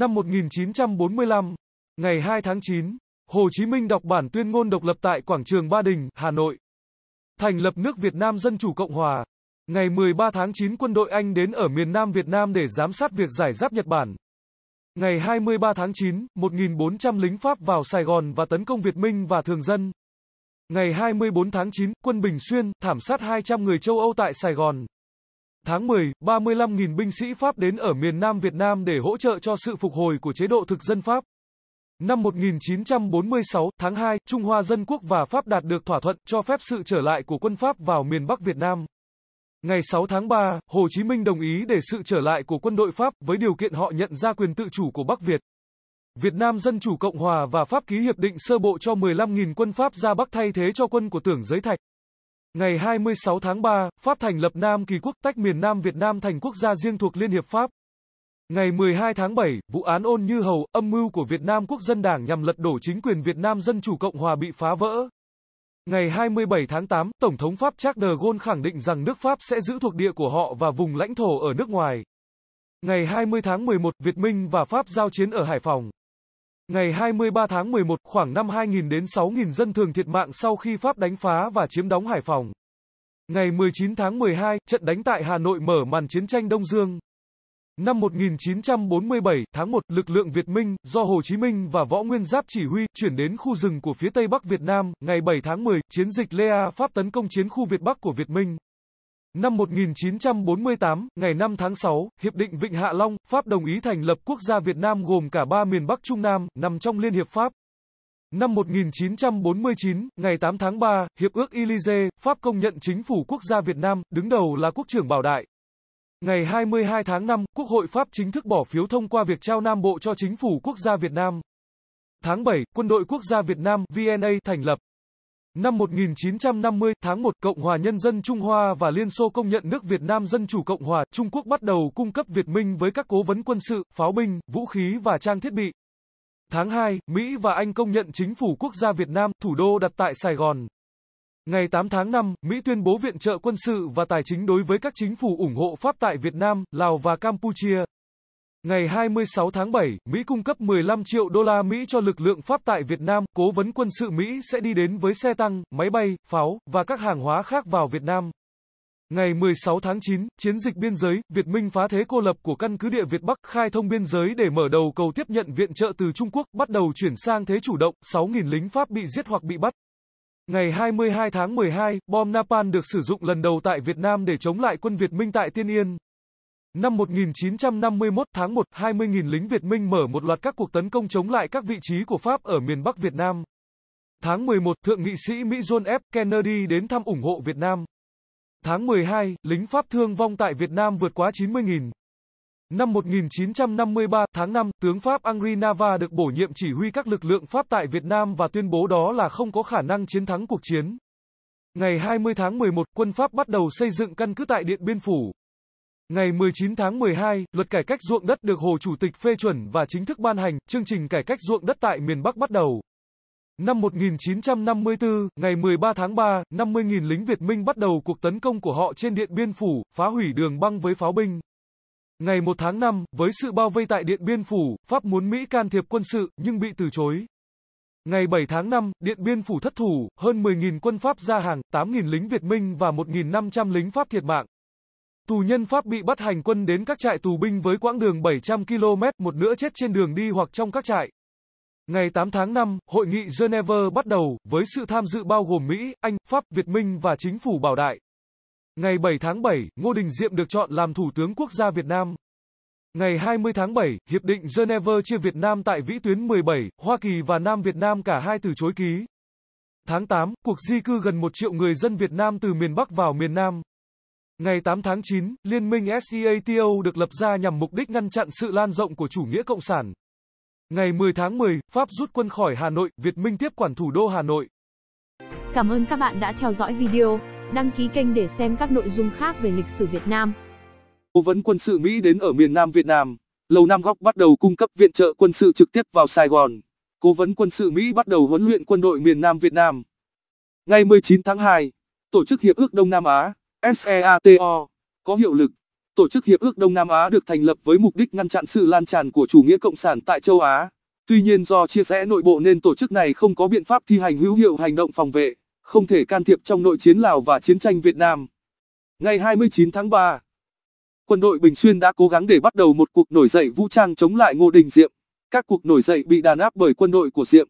năm 1945, ngày 2 tháng 9, Hồ Chí Minh đọc bản tuyên ngôn độc lập tại quảng trường Ba Đình, Hà Nội. Thành lập nước Việt Nam Dân Chủ Cộng Hòa. Ngày 13 tháng 9 quân đội Anh đến ở miền Nam Việt Nam để giám sát việc giải giáp Nhật Bản. Ngày 23 tháng 9, 1.400 lính Pháp vào Sài Gòn và tấn công Việt Minh và thường dân. Ngày 24 tháng 9, quân Bình Xuyên thảm sát 200 người châu Âu tại Sài Gòn. Tháng 10, 35.000 binh sĩ Pháp đến ở miền Nam Việt Nam để hỗ trợ cho sự phục hồi của chế độ thực dân Pháp. Năm 1946, tháng 2, Trung Hoa Dân Quốc và Pháp đạt được thỏa thuận cho phép sự trở lại của quân Pháp vào miền Bắc Việt Nam. Ngày 6 tháng 3, Hồ Chí Minh đồng ý để sự trở lại của quân đội Pháp với điều kiện họ nhận ra quyền tự chủ của Bắc Việt. Việt Nam Dân Chủ Cộng Hòa và Pháp ký hiệp định sơ bộ cho 15.000 quân Pháp ra Bắc thay thế cho quân của tưởng giới thạch. Ngày 26 tháng 3, Pháp thành lập Nam Kỳ Quốc tách miền Nam Việt Nam thành quốc gia riêng thuộc Liên hiệp Pháp. Ngày 12 tháng 7, vụ án ôn như hầu, âm mưu của Việt Nam Quốc dân Đảng nhằm lật đổ chính quyền Việt Nam Dân Chủ Cộng Hòa bị phá vỡ. Ngày 27 tháng 8, Tổng thống Pháp Charles de Gaulle khẳng định rằng nước Pháp sẽ giữ thuộc địa của họ và vùng lãnh thổ ở nước ngoài. Ngày 20 tháng 11, Việt Minh và Pháp giao chiến ở Hải Phòng. Ngày 23 tháng 11, khoảng năm 2.000 đến 6.000 dân thường thiệt mạng sau khi Pháp đánh phá và chiếm đóng Hải Phòng. Ngày 19 tháng 12, trận đánh tại Hà Nội mở màn chiến tranh Đông Dương. Năm 1947, tháng 1, lực lượng Việt Minh, do Hồ Chí Minh và Võ Nguyên Giáp chỉ huy, chuyển đến khu rừng của phía Tây Bắc Việt Nam. Ngày 7 tháng 10, chiến dịch Lea Pháp tấn công chiến khu Việt Bắc của Việt Minh. Năm 1948, ngày 5 tháng 6, Hiệp định Vịnh Hạ Long, Pháp đồng ý thành lập quốc gia Việt Nam gồm cả ba miền Bắc Trung Nam, nằm trong Liên hiệp Pháp. Năm 1949, ngày 8 tháng 3, Hiệp ước Élysée, Pháp công nhận chính phủ quốc gia Việt Nam, đứng đầu là Quốc trưởng Bảo Đại. Ngày 22 tháng 5, Quốc hội Pháp chính thức bỏ phiếu thông qua việc trao Nam Bộ cho chính phủ quốc gia Việt Nam. Tháng 7, Quân đội Quốc gia Việt Nam VNA thành lập. Năm 1950, tháng 1, Cộng hòa Nhân dân Trung Hoa và Liên Xô công nhận nước Việt Nam Dân Chủ Cộng hòa, Trung Quốc bắt đầu cung cấp Việt Minh với các cố vấn quân sự, pháo binh, vũ khí và trang thiết bị. Tháng 2, Mỹ và Anh công nhận chính phủ quốc gia Việt Nam, thủ đô đặt tại Sài Gòn. Ngày 8 tháng 5, Mỹ tuyên bố viện trợ quân sự và tài chính đối với các chính phủ ủng hộ Pháp tại Việt Nam, Lào và Campuchia. Ngày 26 tháng 7, Mỹ cung cấp 15 triệu đô la Mỹ cho lực lượng Pháp tại Việt Nam. Cố vấn quân sự Mỹ sẽ đi đến với xe tăng, máy bay, pháo và các hàng hóa khác vào Việt Nam. Ngày 16 tháng 9, chiến dịch biên giới, Việt Minh phá thế cô lập của căn cứ địa Việt Bắc, khai thông biên giới để mở đầu cầu tiếp nhận viện trợ từ Trung Quốc, bắt đầu chuyển sang thế chủ động, 6.000 lính Pháp bị giết hoặc bị bắt. Ngày 22 tháng 12, bom napalm được sử dụng lần đầu tại Việt Nam để chống lại quân Việt Minh tại Tiên Yên. Năm 1951 tháng 1, 20.000 lính Việt Minh mở một loạt các cuộc tấn công chống lại các vị trí của Pháp ở miền Bắc Việt Nam. Tháng 11, Thượng nghị sĩ Mỹ John F. Kennedy đến thăm ủng hộ Việt Nam. Tháng 12, lính Pháp thương vong tại Việt Nam vượt quá 90.000. Năm 1953, tháng 5, tướng Pháp Angri Nava được bổ nhiệm chỉ huy các lực lượng Pháp tại Việt Nam và tuyên bố đó là không có khả năng chiến thắng cuộc chiến. Ngày 20 tháng 11, quân Pháp bắt đầu xây dựng căn cứ tại Điện Biên Phủ. Ngày 19 tháng 12, luật cải cách ruộng đất được Hồ Chủ tịch phê chuẩn và chính thức ban hành, chương trình cải cách ruộng đất tại miền Bắc bắt đầu. Năm 1954, ngày 13 tháng 3, 50.000 lính Việt Minh bắt đầu cuộc tấn công của họ trên Điện Biên Phủ, phá hủy đường băng với pháo binh. Ngày 1 tháng 5, với sự bao vây tại Điện Biên Phủ, Pháp muốn Mỹ can thiệp quân sự, nhưng bị từ chối. Ngày 7 tháng 5, Điện Biên Phủ thất thủ, hơn 10.000 quân Pháp ra hàng, 8.000 lính Việt Minh và 1.500 lính Pháp thiệt mạng. Tù nhân Pháp bị bắt hành quân đến các trại tù binh với quãng đường 700 km, một nửa chết trên đường đi hoặc trong các trại. Ngày 8 tháng 5, Hội nghị Geneva bắt đầu, với sự tham dự bao gồm Mỹ, Anh, Pháp, Việt Minh và chính phủ Bảo Đại. Ngày 7 tháng 7, Ngô Đình Diệm được chọn làm Thủ tướng Quốc gia Việt Nam. Ngày 20 tháng 7, Hiệp định Geneva chia Việt Nam tại vĩ tuyến 17, Hoa Kỳ và Nam Việt Nam cả hai từ chối ký. Tháng 8, cuộc di cư gần 1 triệu người dân Việt Nam từ miền Bắc vào miền Nam. Ngày 8 tháng 9, Liên minh SEATO được lập ra nhằm mục đích ngăn chặn sự lan rộng của chủ nghĩa cộng sản. Ngày 10 tháng 10, Pháp rút quân khỏi Hà Nội, Việt Minh tiếp quản thủ đô Hà Nội. Cảm ơn các bạn đã theo dõi video, đăng ký kênh để xem các nội dung khác về lịch sử Việt Nam. Cố vấn quân sự Mỹ đến ở miền Nam Việt Nam, Lầu Nam Góc bắt đầu cung cấp viện trợ quân sự trực tiếp vào Sài Gòn. Cố vấn quân sự Mỹ bắt đầu huấn luyện quân đội miền Nam Việt Nam. Ngày 19 tháng 2, Tổ chức Hiệp ước Đông Nam Á SEATO, có hiệu lực. Tổ chức Hiệp ước Đông Nam Á được thành lập với mục đích ngăn chặn sự lan tràn của chủ nghĩa cộng sản tại châu Á. Tuy nhiên do chia rẽ nội bộ nên tổ chức này không có biện pháp thi hành hữu hiệu hành động phòng vệ, không thể can thiệp trong nội chiến Lào và chiến tranh Việt Nam. Ngày 29 tháng 3, quân đội Bình Xuyên đã cố gắng để bắt đầu một cuộc nổi dậy vũ trang chống lại Ngô Đình Diệm. Các cuộc nổi dậy bị đàn áp bởi quân đội của Diệm.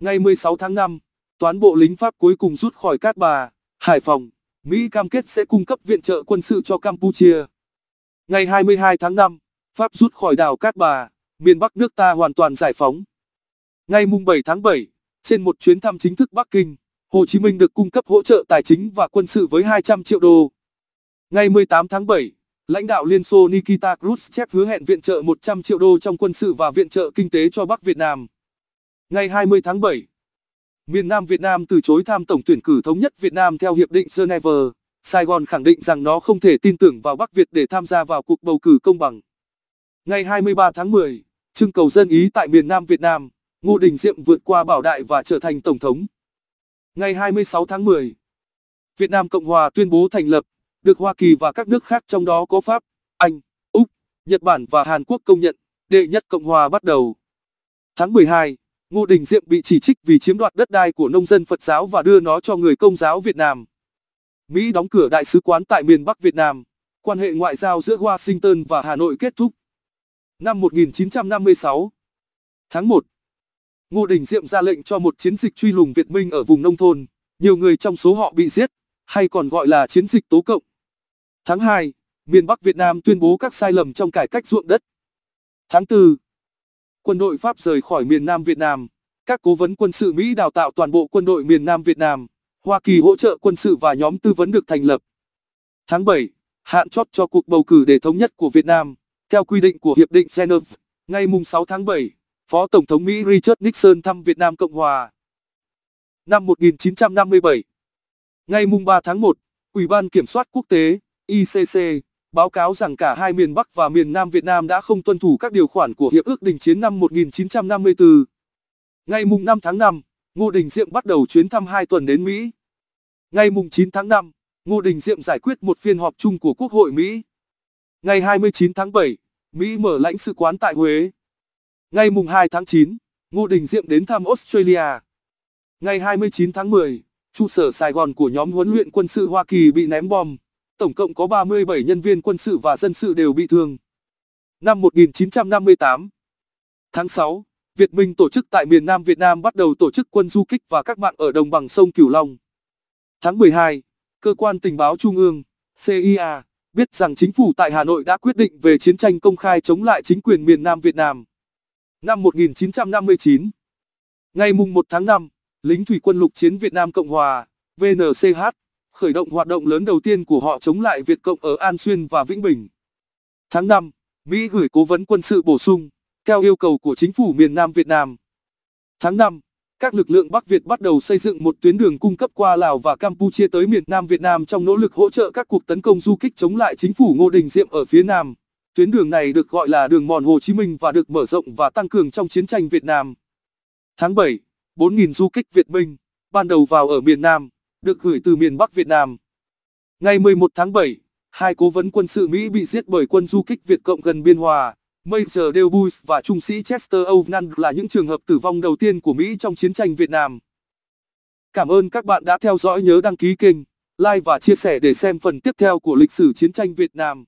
Ngày 16 tháng 5, toán bộ lính Pháp cuối cùng rút khỏi Cát Bà, Hải Phòng. Mỹ cam kết sẽ cung cấp viện trợ quân sự cho Campuchia. Ngày 22 tháng 5, Pháp rút khỏi đảo Cát Bà, miền Bắc nước ta hoàn toàn giải phóng. Ngày mùng 7 tháng 7, trên một chuyến thăm chính thức Bắc Kinh, Hồ Chí Minh được cung cấp hỗ trợ tài chính và quân sự với 200 triệu đô. Ngày 18 tháng 7, lãnh đạo Liên Xô Nikita Khrushchev hứa hẹn viện trợ 100 triệu đô trong quân sự và viện trợ kinh tế cho Bắc Việt Nam. Ngày 20 tháng 7, miền Nam Việt Nam từ chối tham tổng tuyển cử thống nhất Việt Nam theo Hiệp định Geneva. Sài Gòn khẳng định rằng nó không thể tin tưởng vào Bắc Việt để tham gia vào cuộc bầu cử công bằng. Ngày 23 tháng 10, trưng cầu dân ý tại miền Nam Việt Nam, Ngô Đình Diệm vượt qua Bảo Đại và trở thành Tổng thống. Ngày 26 tháng 10, Việt Nam Cộng Hòa tuyên bố thành lập, được Hoa Kỳ và các nước khác trong đó có Pháp, Anh, Úc, Nhật Bản và Hàn Quốc công nhận, đệ nhất Cộng Hòa bắt đầu. Tháng 12, Ngô Đình Diệm bị chỉ trích vì chiếm đoạt đất đai của nông dân Phật giáo và đưa nó cho người công giáo Việt Nam. Mỹ đóng cửa đại sứ quán tại miền Bắc Việt Nam. Quan hệ ngoại giao giữa Washington và Hà Nội kết thúc. Năm 1956, tháng 1, Ngô Đình Diệm ra lệnh cho một chiến dịch truy lùng Việt Minh ở vùng nông thôn. Nhiều người trong số họ bị giết, hay còn gọi là chiến dịch tố cộng. Tháng 2, miền Bắc Việt Nam tuyên bố các sai lầm trong cải cách ruộng đất. Tháng 4, quân đội Pháp rời khỏi miền Nam Việt Nam. Các cố vấn quân sự Mỹ đào tạo toàn bộ quân đội miền Nam Việt Nam. Hoa Kỳ hỗ trợ quân sự và nhóm tư vấn được thành lập. Tháng 7, hạn chót cho cuộc bầu cử để thống nhất của Việt Nam. Theo quy định của Hiệp định Geneva, ngày 6 tháng 7, Phó Tổng thống Mỹ Richard Nixon thăm Việt Nam Cộng Hòa. Năm 1957, ngày 3 tháng 1, Ủy ban Kiểm soát Quốc tế, ICC, báo cáo rằng cả hai miền Bắc và miền Nam Việt Nam đã không tuân thủ các điều khoản của Hiệp ước Đình Chiến năm 1954. Ngày mùng 5 tháng 5, Ngô Đình Diệm bắt đầu chuyến thăm hai tuần đến Mỹ. Ngày mùng 9 tháng 5, Ngô Đình Diệm giải quyết một phiên họp chung của Quốc hội Mỹ. Ngày 29 tháng 7, Mỹ mở lãnh sự quán tại Huế. Ngày mùng 2 tháng 9, Ngô Đình Diệm đến thăm Australia. Ngày 29 tháng 10, trụ sở Sài Gòn của nhóm huấn luyện quân sự Hoa Kỳ bị ném bom tổng cộng có 37 nhân viên quân sự và dân sự đều bị thương. Năm 1958, tháng 6, Việt Minh tổ chức tại miền Nam Việt Nam bắt đầu tổ chức quân du kích và các mạng ở đồng bằng sông Cửu Long. Tháng 12, cơ quan tình báo Trung ương, CIA, biết rằng chính phủ tại Hà Nội đã quyết định về chiến tranh công khai chống lại chính quyền miền Nam Việt Nam. Năm 1959, ngày mùng 1 tháng 5, lính thủy quân lục chiến Việt Nam Cộng Hòa, VNCH, khởi động hoạt động lớn đầu tiên của họ chống lại Việt Cộng ở An Xuyên và Vĩnh Bình. Tháng 5, Mỹ gửi cố vấn quân sự bổ sung, theo yêu cầu của chính phủ miền Nam Việt Nam. Tháng 5, các lực lượng Bắc Việt bắt đầu xây dựng một tuyến đường cung cấp qua Lào và Campuchia tới miền Nam Việt Nam trong nỗ lực hỗ trợ các cuộc tấn công du kích chống lại chính phủ Ngô Đình Diệm ở phía Nam. Tuyến đường này được gọi là đường mòn Hồ Chí Minh và được mở rộng và tăng cường trong chiến tranh Việt Nam. Tháng 7, 4.000 du kích Việt binh, ban đầu vào ở miền Nam được gửi từ miền Bắc Việt Nam. Ngày 11 tháng 7, hai cố vấn quân sự Mỹ bị giết bởi quân du kích Việt Cộng gần biên hòa. Major Dale Bush và trung sĩ Chester Ovenand là những trường hợp tử vong đầu tiên của Mỹ trong chiến tranh Việt Nam. Cảm ơn các bạn đã theo dõi nhớ đăng ký kênh, like và chia sẻ để xem phần tiếp theo của lịch sử chiến tranh Việt Nam.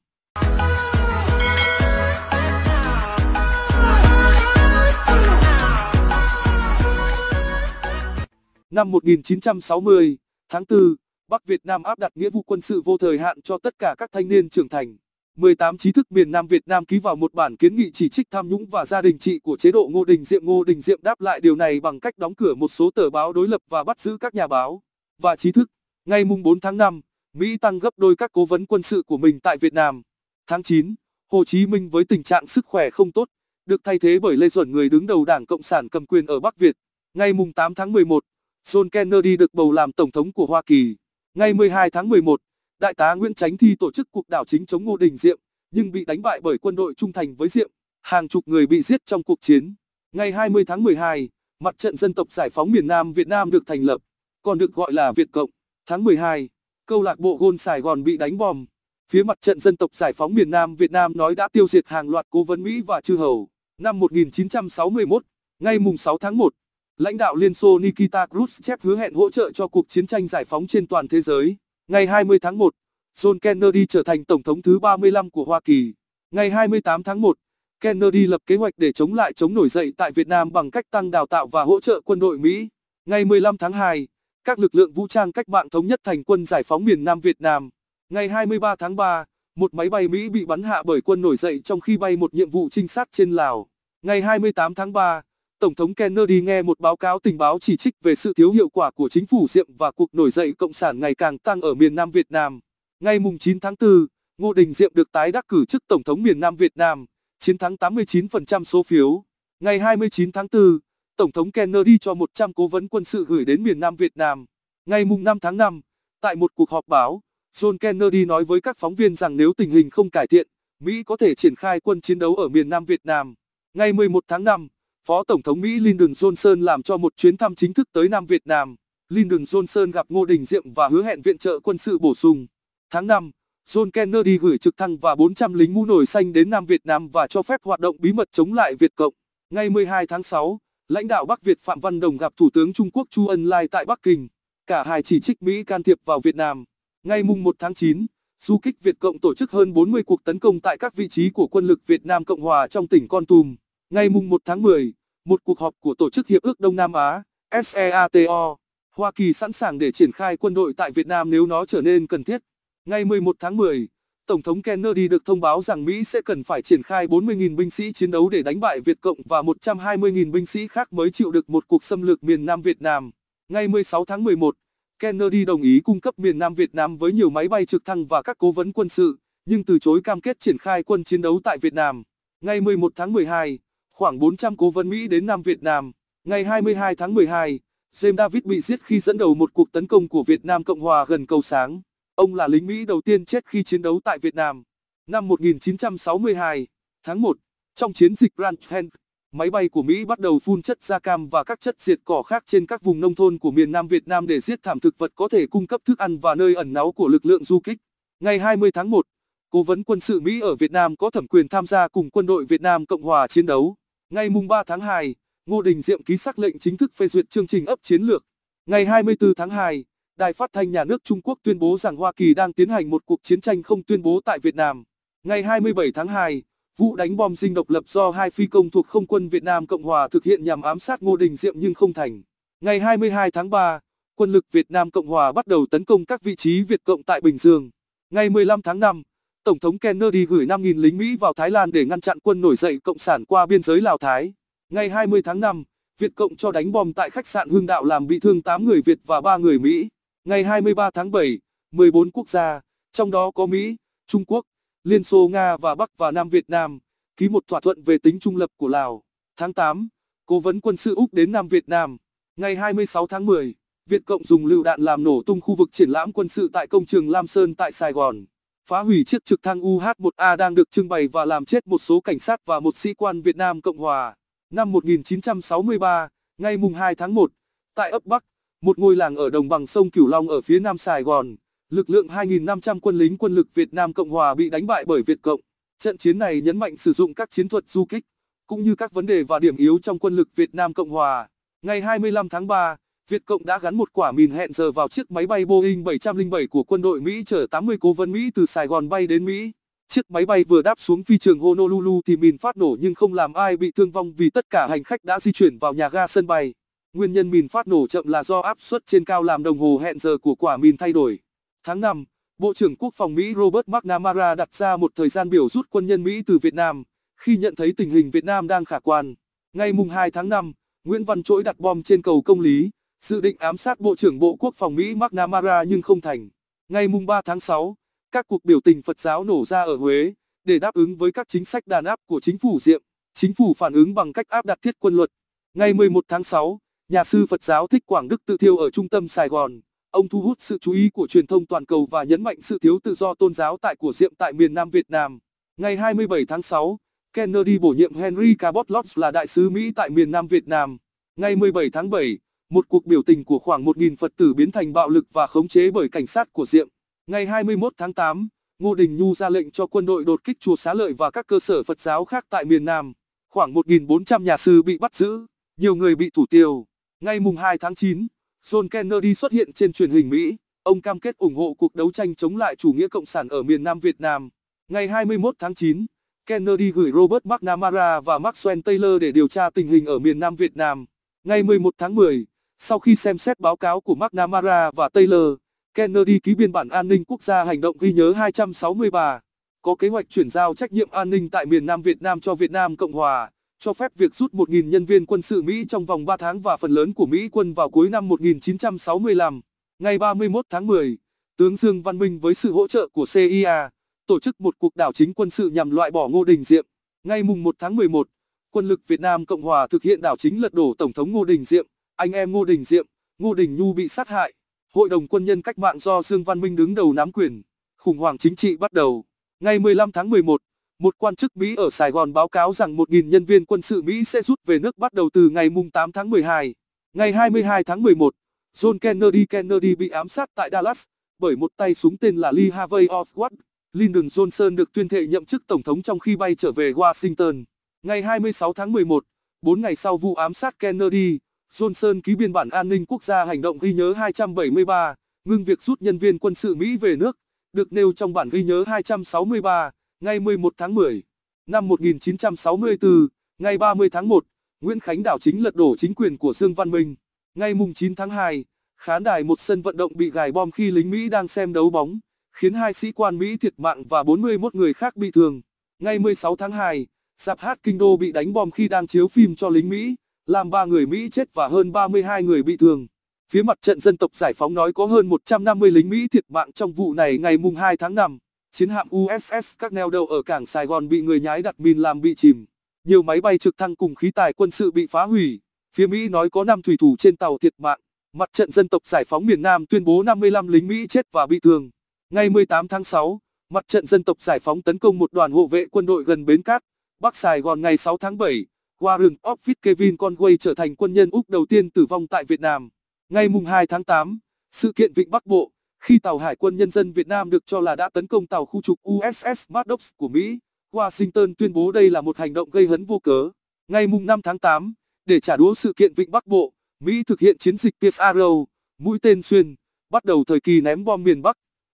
Năm 1960 Tháng 4, Bắc Việt Nam áp đặt nghĩa vụ quân sự vô thời hạn cho tất cả các thanh niên trưởng thành. 18 trí thức miền Nam Việt Nam ký vào một bản kiến nghị chỉ trích tham nhũng và gia đình trị của chế độ Ngô Đình Diệm. Ngô Đình Diệm đáp lại điều này bằng cách đóng cửa một số tờ báo đối lập và bắt giữ các nhà báo và trí thức. Ngày mùng 4 tháng 5, Mỹ tăng gấp đôi các cố vấn quân sự của mình tại Việt Nam. Tháng 9, Hồ Chí Minh với tình trạng sức khỏe không tốt, được thay thế bởi Lê Duẩn người đứng đầu Đảng Cộng sản cầm quyền ở Bắc Việt. Ngày mùng 8 tháng 11, John Kennedy được bầu làm Tổng thống của Hoa Kỳ. Ngày 12 tháng 11, Đại tá Nguyễn Chánh Thi tổ chức cuộc đảo chính chống Ngô Đình Diệm, nhưng bị đánh bại bởi quân đội trung thành với Diệm. Hàng chục người bị giết trong cuộc chiến. Ngày 20 tháng 12, Mặt trận Dân tộc Giải phóng miền Nam Việt Nam được thành lập, còn được gọi là Việt Cộng. Tháng 12, câu lạc bộ Gôn Sài Gòn bị đánh bom. Phía Mặt trận Dân tộc Giải phóng miền Nam Việt Nam nói đã tiêu diệt hàng loạt cố vấn Mỹ và chư hầu. Năm 1961, ngày mùng 6 tháng 1, lãnh đạo Liên Xô Nikita Khrushchev hứa hẹn hỗ trợ cho cuộc chiến tranh giải phóng trên toàn thế giới. Ngày 20 tháng 1, John Kennedy trở thành Tổng thống thứ 35 của Hoa Kỳ. Ngày 28 tháng 1, Kennedy lập kế hoạch để chống lại chống nổi dậy tại Việt Nam bằng cách tăng đào tạo và hỗ trợ quân đội Mỹ. Ngày 15 tháng 2, các lực lượng vũ trang cách mạng thống nhất thành quân giải phóng miền Nam Việt Nam. Ngày 23 tháng 3, một máy bay Mỹ bị bắn hạ bởi quân nổi dậy trong khi bay một nhiệm vụ trinh sát trên Lào. Ngày 28 tháng 3, Tổng thống Kennedy nghe một báo cáo tình báo chỉ trích về sự thiếu hiệu quả của chính phủ Diệm và cuộc nổi dậy cộng sản ngày càng tăng ở miền Nam Việt Nam. Ngày 9 tháng 4, Ngô Đình Diệm được tái đắc cử chức Tổng thống miền Nam Việt Nam, chiến thắng 89% số phiếu. Ngày 29 tháng 4, Tổng thống Kennedy cho 100 cố vấn quân sự gửi đến miền Nam Việt Nam. Ngày 5 tháng 5, tại một cuộc họp báo, John Kennedy nói với các phóng viên rằng nếu tình hình không cải thiện, Mỹ có thể triển khai quân chiến đấu ở miền Nam Việt Nam. Ngày 11 tháng 5, Phó Tổng thống Mỹ Lyndon Johnson làm cho một chuyến thăm chính thức tới Nam Việt Nam. Lyndon Johnson gặp Ngô Đình Diệm và hứa hẹn viện trợ quân sự bổ sung. Tháng 5, John Kennedy gửi trực thăng và 400 lính mũ nổi xanh đến Nam Việt Nam và cho phép hoạt động bí mật chống lại Việt Cộng. Ngày 12 tháng 6, lãnh đạo Bắc Việt Phạm Văn Đồng gặp Thủ tướng Trung Quốc Chu Ân Lai tại Bắc Kinh. Cả hai chỉ trích Mỹ can thiệp vào Việt Nam. Ngày mùng 1 tháng 9, du kích Việt Cộng tổ chức hơn 40 cuộc tấn công tại các vị trí của quân lực Việt Nam Cộng Hòa trong tỉnh Con Tum. Ngày mùng 1 tháng 10, một cuộc họp của Tổ chức Hiệp ước Đông Nam Á, SEATO, Hoa Kỳ sẵn sàng để triển khai quân đội tại Việt Nam nếu nó trở nên cần thiết. Ngày 11 tháng 10, Tổng thống Kennedy được thông báo rằng Mỹ sẽ cần phải triển khai 40.000 binh sĩ chiến đấu để đánh bại Việt Cộng và 120.000 binh sĩ khác mới chịu được một cuộc xâm lược miền Nam Việt Nam. Ngày 16 tháng 11, Kennedy đồng ý cung cấp miền Nam Việt Nam với nhiều máy bay trực thăng và các cố vấn quân sự, nhưng từ chối cam kết triển khai quân chiến đấu tại Việt Nam. Ngày 11 tháng 12, Khoảng 400 cố vấn Mỹ đến Nam Việt Nam, ngày 22 tháng 12, James David bị giết khi dẫn đầu một cuộc tấn công của Việt Nam Cộng Hòa gần cầu sáng. Ông là lính Mỹ đầu tiên chết khi chiến đấu tại Việt Nam. Năm 1962, tháng 1, trong chiến dịch Grand Hand, máy bay của Mỹ bắt đầu phun chất da cam và các chất diệt cỏ khác trên các vùng nông thôn của miền Nam Việt Nam để giết thảm thực vật có thể cung cấp thức ăn và nơi ẩn náu của lực lượng du kích. Ngày 20 tháng 1, Cố vấn quân sự Mỹ ở Việt Nam có thẩm quyền tham gia cùng quân đội Việt Nam Cộng Hòa chiến đấu. Ngày mùng 3 tháng 2, Ngô Đình Diệm ký xác lệnh chính thức phê duyệt chương trình ấp chiến lược. Ngày 24 tháng 2, Đài phát thanh nhà nước Trung Quốc tuyên bố rằng Hoa Kỳ đang tiến hành một cuộc chiến tranh không tuyên bố tại Việt Nam. Ngày 27 tháng 2, vụ đánh bom dinh độc lập do hai phi công thuộc Không quân Việt Nam Cộng hòa thực hiện nhằm ám sát Ngô Đình Diệm nhưng không thành. Ngày 22 tháng 3, quân lực Việt Nam Cộng hòa bắt đầu tấn công các vị trí Việt Cộng tại Bình Dương. Ngày 15 tháng 5, Tổng thống Kennedy gửi 5.000 lính Mỹ vào Thái Lan để ngăn chặn quân nổi dậy Cộng sản qua biên giới Lào Thái. Ngày 20 tháng 5, Việt Cộng cho đánh bom tại khách sạn Hương Đạo làm bị thương 8 người Việt và 3 người Mỹ. Ngày 23 tháng 7, 14 quốc gia, trong đó có Mỹ, Trung Quốc, Liên Xô Nga và Bắc và Nam Việt Nam, ký một thỏa thuận về tính trung lập của Lào. Tháng 8, Cố vấn quân sự Úc đến Nam Việt Nam. Ngày 26 tháng 10, Việt Cộng dùng lựu đạn làm nổ tung khu vực triển lãm quân sự tại công trường Lam Sơn tại Sài Gòn phá hủy chiếc trực thăng UH-1A đang được trưng bày và làm chết một số cảnh sát và một sĩ quan Việt Nam Cộng Hòa. Năm 1963, ngày mùng 2 tháng 1, tại ấp Bắc, một ngôi làng ở đồng bằng sông Cửu Long ở phía nam Sài Gòn, lực lượng 2.500 quân lính quân lực Việt Nam Cộng Hòa bị đánh bại bởi Việt Cộng. Trận chiến này nhấn mạnh sử dụng các chiến thuật du kích, cũng như các vấn đề và điểm yếu trong quân lực Việt Nam Cộng Hòa. Ngày 25 tháng 3, Việt Cộng đã gắn một quả mìn hẹn giờ vào chiếc máy bay Boeing 707 của quân đội Mỹ chở 80 cố vấn Mỹ từ Sài Gòn bay đến Mỹ. Chiếc máy bay vừa đáp xuống phi trường Honolulu thì mìn phát nổ nhưng không làm ai bị thương vong vì tất cả hành khách đã di chuyển vào nhà ga sân bay. Nguyên nhân mìn phát nổ chậm là do áp suất trên cao làm đồng hồ hẹn giờ của quả mìn thay đổi. Tháng 5, Bộ trưởng Quốc phòng Mỹ Robert McNamara đặt ra một thời gian biểu rút quân nhân Mỹ từ Việt Nam khi nhận thấy tình hình Việt Nam đang khả quan. Ngay mùng 2 tháng 5, Nguyễn Văn Trỗi đặt bom trên cầu Công Lý, dự định ám sát Bộ trưởng Bộ Quốc phòng Mỹ McNamara nhưng không thành. Ngày mùng 3 tháng 6, các cuộc biểu tình Phật giáo nổ ra ở Huế, để đáp ứng với các chính sách đàn áp của chính phủ Diệm, chính phủ phản ứng bằng cách áp đặt thiết quân luật. Ngày 11 tháng 6, nhà sư Phật giáo Thích Quảng Đức tự thiêu ở trung tâm Sài Gòn. Ông thu hút sự chú ý của truyền thông toàn cầu và nhấn mạnh sự thiếu tự do tôn giáo tại của Diệm tại miền Nam Việt Nam. Ngày 27 tháng 6, Kennedy bổ nhiệm Henry Cabot Lodge là đại sứ Mỹ tại miền Nam Việt Nam. Ngày 17 tháng 7, một cuộc biểu tình của khoảng 1.000 Phật tử biến thành bạo lực và khống chế bởi cảnh sát của Diệm. Ngày 21 tháng 8, Ngô Đình Nhu ra lệnh cho quân đội đột kích chùa Xá Lợi và các cơ sở Phật giáo khác tại miền Nam. Khoảng 1.400 nhà sư bị bắt giữ, nhiều người bị thủ tiêu. Ngày mùng 2 tháng 9, John Kennedy xuất hiện trên truyền hình Mỹ. Ông cam kết ủng hộ cuộc đấu tranh chống lại chủ nghĩa cộng sản ở miền Nam Việt Nam. Ngày 21 tháng 9, Kennedy gửi Robert McNamara và Maxwell Taylor để điều tra tình hình ở miền Nam Việt Nam. Ngày 11 tháng 10, sau khi xem xét báo cáo của McNamara và Taylor, Kennedy ký biên bản an ninh quốc gia hành động ghi nhớ 263, có kế hoạch chuyển giao trách nhiệm an ninh tại miền Nam Việt Nam cho Việt Nam Cộng Hòa, cho phép việc rút 1.000 nhân viên quân sự Mỹ trong vòng 3 tháng và phần lớn của Mỹ quân vào cuối năm 1965. Ngày 31 tháng 10, tướng Dương Văn Minh với sự hỗ trợ của CIA, tổ chức một cuộc đảo chính quân sự nhằm loại bỏ Ngô Đình Diệm. Ngày mùng 1 tháng 11, quân lực Việt Nam Cộng Hòa thực hiện đảo chính lật đổ Tổng thống Ngô Đình Diệm anh em Ngô Đình Diệm, Ngô Đình Nhu bị sát hại, hội đồng quân nhân cách mạng do Dương Văn Minh đứng đầu nắm quyền, khủng hoảng chính trị bắt đầu. Ngày 15 tháng 11, một quan chức Mỹ ở Sài Gòn báo cáo rằng 1.000 nhân viên quân sự Mỹ sẽ rút về nước bắt đầu từ ngày 8 tháng 12. Ngày 22 tháng 11, John Kennedy Kennedy bị ám sát tại Dallas bởi một tay súng tên là Lee Harvey Oswald. Lyndon Johnson được tuyên thệ nhậm chức tổng thống trong khi bay trở về Washington. Ngày 26 tháng 11, 4 ngày sau vụ ám sát Kennedy, Johnson ký biên bản an ninh quốc gia hành động ghi nhớ 273, ngưng việc rút nhân viên quân sự Mỹ về nước, được nêu trong bản ghi nhớ 263, ngày 11 tháng 10 năm 1964, ngày 30 tháng 1, Nguyễn Khánh Đảo chính lật đổ chính quyền của Dương Văn Minh. Ngày 9 tháng 2, khán đài một sân vận động bị gài bom khi lính Mỹ đang xem đấu bóng, khiến hai sĩ quan Mỹ thiệt mạng và 41 người khác bị thương. Ngày 16 tháng 2, sạp hát Kinh Đô bị đánh bom khi đang chiếu phim cho lính Mỹ làm 3 người Mỹ chết và hơn 32 người bị thương. Phía mặt trận dân tộc giải phóng nói có hơn 150 lính Mỹ thiệt mạng trong vụ này ngày mùng 2 tháng 5. Chiến hạm USS các neo đầu ở cảng Sài Gòn bị người nhái đặt mìn làm bị chìm. Nhiều máy bay trực thăng cùng khí tài quân sự bị phá hủy. Phía Mỹ nói có 5 thủy thủ trên tàu thiệt mạng. Mặt trận dân tộc giải phóng miền Nam tuyên bố 55 lính Mỹ chết và bị thương. Ngày 18 tháng 6, mặt trận dân tộc giải phóng tấn công một đoàn hộ vệ quân đội gần Bến Cát, Bắc Sài Gòn ngày 6 tháng 7. Warren Office Kevin Conway trở thành quân nhân Úc đầu tiên tử vong tại Việt Nam. Ngày mùng 2 tháng 8, sự kiện Vịnh Bắc Bộ, khi tàu Hải quân nhân dân Việt Nam được cho là đã tấn công tàu khu trục USS Maddox của Mỹ, Washington tuyên bố đây là một hành động gây hấn vô cớ. Ngày mùng 5 tháng 8, để trả đũa sự kiện Vịnh Bắc Bộ, Mỹ thực hiện chiến dịch Pierce Arrow, mũi tên xuyên, bắt đầu thời kỳ ném bom miền Bắc.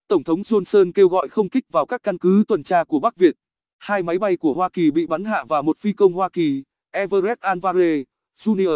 Tổng thống Johnson kêu gọi không kích vào các căn cứ tuần tra của Bắc Việt. Hai máy bay của Hoa Kỳ bị bắn hạ và một phi công Hoa Kỳ Everett Alvarez Jr.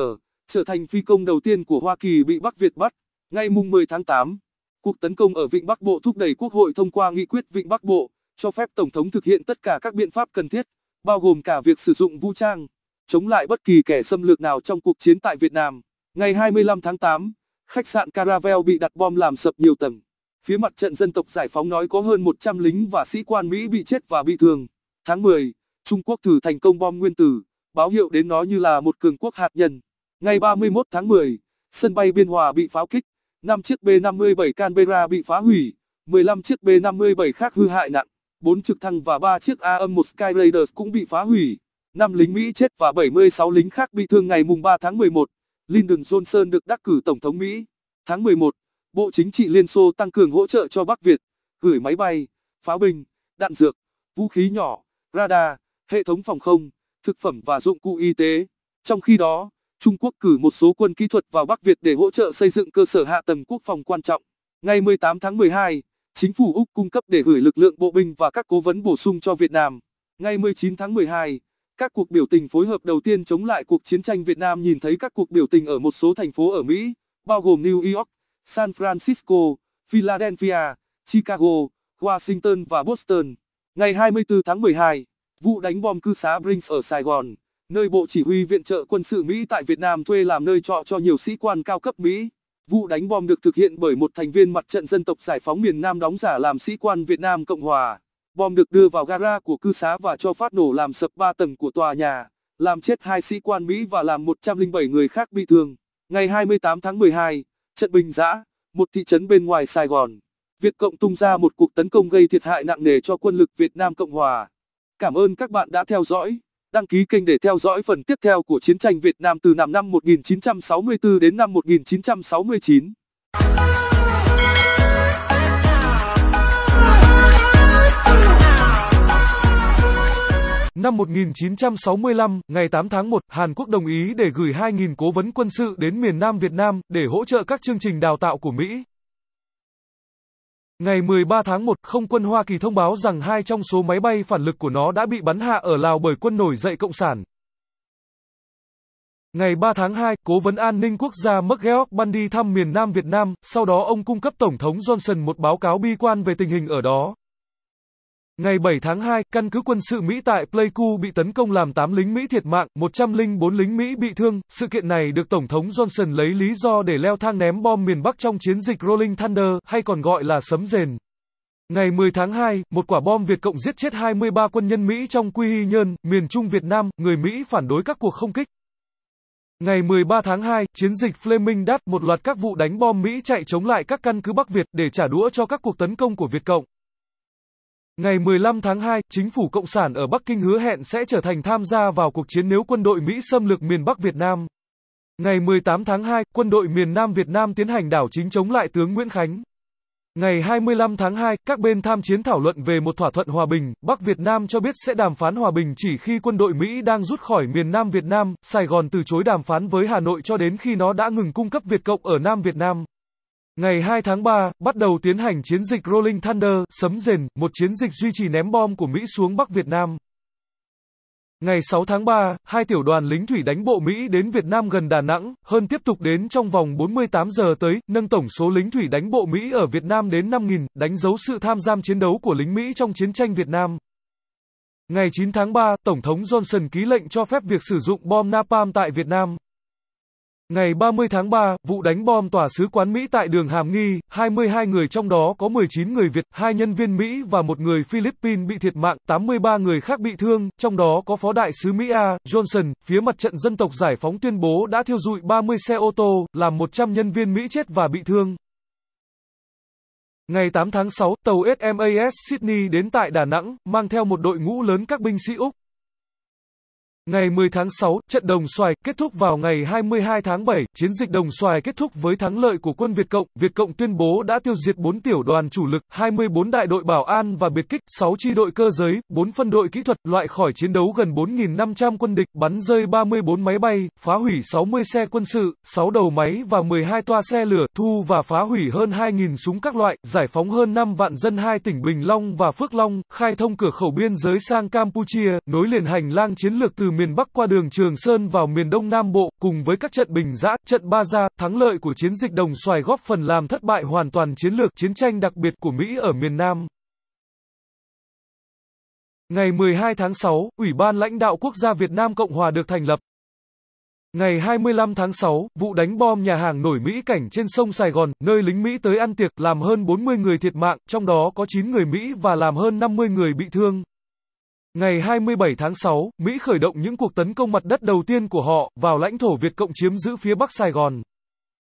trở thành phi công đầu tiên của Hoa Kỳ bị Bắc Việt bắt. Ngay mùng 10 tháng 8, cuộc tấn công ở Vịnh Bắc Bộ thúc đẩy Quốc hội thông qua nghị quyết Vịnh Bắc Bộ cho phép Tổng thống thực hiện tất cả các biện pháp cần thiết, bao gồm cả việc sử dụng vũ trang, chống lại bất kỳ kẻ xâm lược nào trong cuộc chiến tại Việt Nam. Ngày 25 tháng 8, khách sạn Caravel bị đặt bom làm sập nhiều tầng. Phía mặt trận dân tộc giải phóng nói có hơn 100 lính và sĩ quan Mỹ bị chết và bị thương. Tháng 10, Trung Quốc thử thành công bom nguyên tử báo hiệu đến nó như là một cường quốc hạt nhân. Ngày 31 tháng 10, sân bay Biên Hòa bị pháo kích, 5 chiếc B-57 Canberra bị phá hủy, 15 chiếc B-57 khác hư hại nặng, 4 trực thăng và 3 chiếc A 1 Sky Raiders cũng bị phá hủy. 5 lính Mỹ chết và 76 lính khác bị thương ngày mùng 3 tháng 11. Lyndon Johnson được đắc cử Tổng thống Mỹ. Tháng 11, Bộ Chính trị Liên Xô tăng cường hỗ trợ cho Bắc Việt, gửi máy bay, pháo binh, đạn dược, vũ khí nhỏ, radar, hệ thống phòng không, thực phẩm và dụng cụ y tế. Trong khi đó, Trung Quốc cử một số quân kỹ thuật vào Bắc Việt để hỗ trợ xây dựng cơ sở hạ tầng quốc phòng quan trọng. Ngày 18 tháng 12, chính phủ Úc cung cấp để gửi lực lượng bộ binh và các cố vấn bổ sung cho Việt Nam. Ngày 19 tháng 12, các cuộc biểu tình phối hợp đầu tiên chống lại cuộc chiến tranh Việt Nam nhìn thấy các cuộc biểu tình ở một số thành phố ở Mỹ, bao gồm New York, San Francisco, Philadelphia, Chicago, Washington và Boston. Ngày 24 tháng 12, Vụ đánh bom cư xá Brinks ở Sài Gòn, nơi Bộ Chỉ huy Viện trợ quân sự Mỹ tại Việt Nam thuê làm nơi trọ cho nhiều sĩ quan cao cấp Mỹ. Vụ đánh bom được thực hiện bởi một thành viên mặt trận dân tộc giải phóng miền Nam đóng giả làm sĩ quan Việt Nam Cộng Hòa. Bom được đưa vào gara của cư xá và cho phát nổ làm sập 3 tầng của tòa nhà, làm chết hai sĩ quan Mỹ và làm 107 người khác bị thương. Ngày 28 tháng 12, trận Bình Giã, một thị trấn bên ngoài Sài Gòn, Việt Cộng tung ra một cuộc tấn công gây thiệt hại nặng nề cho quân lực Việt Nam Cộng Hòa. Cảm ơn các bạn đã theo dõi. Đăng ký kênh để theo dõi phần tiếp theo của chiến tranh Việt Nam từ năm 1964 đến năm 1969. Năm 1965, ngày 8 tháng 1, Hàn Quốc đồng ý để gửi 2.000 cố vấn quân sự đến miền Nam Việt Nam để hỗ trợ các chương trình đào tạo của Mỹ. Ngày 13 tháng 1, không quân Hoa Kỳ thông báo rằng hai trong số máy bay phản lực của nó đã bị bắn hạ ở Lào bởi quân nổi dậy Cộng sản. Ngày 3 tháng 2, Cố vấn An ninh Quốc gia McGeoch Bundy thăm miền Nam Việt Nam, sau đó ông cung cấp Tổng thống Johnson một báo cáo bi quan về tình hình ở đó. Ngày 7 tháng 2, căn cứ quân sự Mỹ tại Pleiku bị tấn công làm 8 lính Mỹ thiệt mạng, 104 lính Mỹ bị thương. Sự kiện này được Tổng thống Johnson lấy lý do để leo thang ném bom miền Bắc trong chiến dịch Rolling Thunder, hay còn gọi là sấm rền. Ngày 10 tháng 2, một quả bom Việt Cộng giết chết 23 quân nhân Mỹ trong Quy Hy Nhơn, miền Trung Việt Nam, người Mỹ phản đối các cuộc không kích. Ngày 13 tháng 2, chiến dịch Fleming đắt một loạt các vụ đánh bom Mỹ chạy chống lại các căn cứ Bắc Việt để trả đũa cho các cuộc tấn công của Việt Cộng. Ngày 15 tháng 2, chính phủ Cộng sản ở Bắc Kinh hứa hẹn sẽ trở thành tham gia vào cuộc chiến nếu quân đội Mỹ xâm lược miền Bắc Việt Nam. Ngày 18 tháng 2, quân đội miền Nam Việt Nam tiến hành đảo chính chống lại tướng Nguyễn Khánh. Ngày 25 tháng 2, các bên tham chiến thảo luận về một thỏa thuận hòa bình, Bắc Việt Nam cho biết sẽ đàm phán hòa bình chỉ khi quân đội Mỹ đang rút khỏi miền Nam Việt Nam, Sài Gòn từ chối đàm phán với Hà Nội cho đến khi nó đã ngừng cung cấp Việt Cộng ở Nam Việt Nam. Ngày 2 tháng 3, bắt đầu tiến hành chiến dịch Rolling Thunder, sấm rền, một chiến dịch duy trì ném bom của Mỹ xuống Bắc Việt Nam. Ngày 6 tháng 3, hai tiểu đoàn lính thủy đánh bộ Mỹ đến Việt Nam gần Đà Nẵng, hơn tiếp tục đến trong vòng 48 giờ tới, nâng tổng số lính thủy đánh bộ Mỹ ở Việt Nam đến 5.000, đánh dấu sự tham gia chiến đấu của lính Mỹ trong chiến tranh Việt Nam. Ngày 9 tháng 3, Tổng thống Johnson ký lệnh cho phép việc sử dụng bom napalm tại Việt Nam. Ngày 30 tháng 3, vụ đánh bom tòa sứ quán Mỹ tại đường Hàm Nghi, 22 người trong đó có 19 người Việt, hai nhân viên Mỹ và một người Philippines bị thiệt mạng, 83 người khác bị thương, trong đó có Phó Đại sứ Mỹ A. Johnson. Phía mặt trận dân tộc giải phóng tuyên bố đã thiêu dụi 30 xe ô tô, làm 100 nhân viên Mỹ chết và bị thương. Ngày 8 tháng 6, tàu HMAS Sydney đến tại Đà Nẵng, mang theo một đội ngũ lớn các binh sĩ Úc. Ngày 10 tháng 6, trận Đồng Xoài kết thúc vào ngày 22 tháng 7, chiến dịch Đồng Xoài kết thúc với thắng lợi của quân Việt Cộng. Việt Cộng tuyên bố đã tiêu diệt 4 tiểu đoàn chủ lực, 24 đại đội bảo an và biệt kích, 6 chi đội cơ giới, 4 phân đội kỹ thuật, loại khỏi chiến đấu gần 4.500 quân địch, bắn rơi 34 máy bay, phá hủy 60 xe quân sự, 6 đầu máy và 12 toa xe lửa, thu và phá hủy hơn 2.000 súng các loại, giải phóng hơn 5 vạn dân hai tỉnh Bình Long và Phước Long, khai thông cửa khẩu biên giới sang Campuchia, nối liền hành lang chiến lược từ miền Bắc qua đường Trường Sơn vào miền Đông Nam Bộ, cùng với các trận bình giã, trận Ba Gia, thắng lợi của chiến dịch Đồng Xoài góp phần làm thất bại hoàn toàn chiến lược chiến tranh đặc biệt của Mỹ ở miền Nam. Ngày 12 tháng 6, Ủy ban lãnh đạo quốc gia Việt Nam Cộng hòa được thành lập. Ngày 25 tháng 6, vụ đánh bom nhà hàng nổi Mỹ cảnh trên sông Sài Gòn, nơi lính Mỹ tới ăn tiệc, làm hơn 40 người thiệt mạng, trong đó có 9 người Mỹ và làm hơn 50 người bị thương. Ngày 27 tháng 6, Mỹ khởi động những cuộc tấn công mặt đất đầu tiên của họ vào lãnh thổ Việt Cộng chiếm giữ phía Bắc Sài Gòn.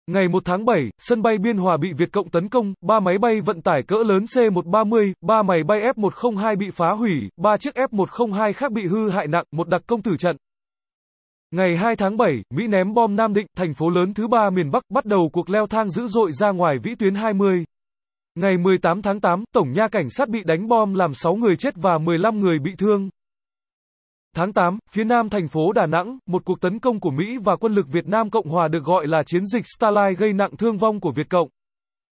Ngày 1 tháng 7, sân bay Biên Hòa bị Việt Cộng tấn công, 3 máy bay vận tải cỡ lớn C-130, 3 máy bay F-102 bị phá hủy, 3 chiếc F-102 khác bị hư hại nặng, một đặc công tử trận. Ngày 2 tháng 7, Mỹ ném bom Nam Định, thành phố lớn thứ ba miền Bắc, bắt đầu cuộc leo thang dữ dội ra ngoài vĩ tuyến 20. Ngày 18 tháng 8, Tổng nha cảnh sát bị đánh bom làm 6 người chết và 15 người bị thương. Tháng 8, phía nam thành phố Đà Nẵng, một cuộc tấn công của Mỹ và quân lực Việt Nam Cộng Hòa được gọi là chiến dịch Starlight gây nặng thương vong của Việt Cộng.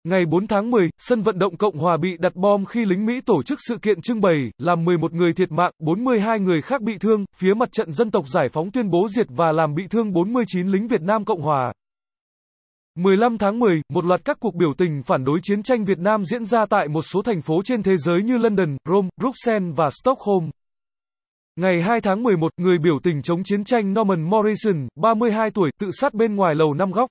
Ngày 4 tháng 10, sân vận động Cộng Hòa bị đặt bom khi lính Mỹ tổ chức sự kiện trưng bày, làm 11 người thiệt mạng, 42 người khác bị thương, phía mặt trận dân tộc giải phóng tuyên bố diệt và làm bị thương 49 lính Việt Nam Cộng Hòa. 15 tháng 10, một loạt các cuộc biểu tình phản đối chiến tranh Việt Nam diễn ra tại một số thành phố trên thế giới như London, Rome, Bruxelles và Stockholm. Ngày 2 tháng 11, người biểu tình chống chiến tranh Norman Morrison, 32 tuổi, tự sát bên ngoài lầu năm góc.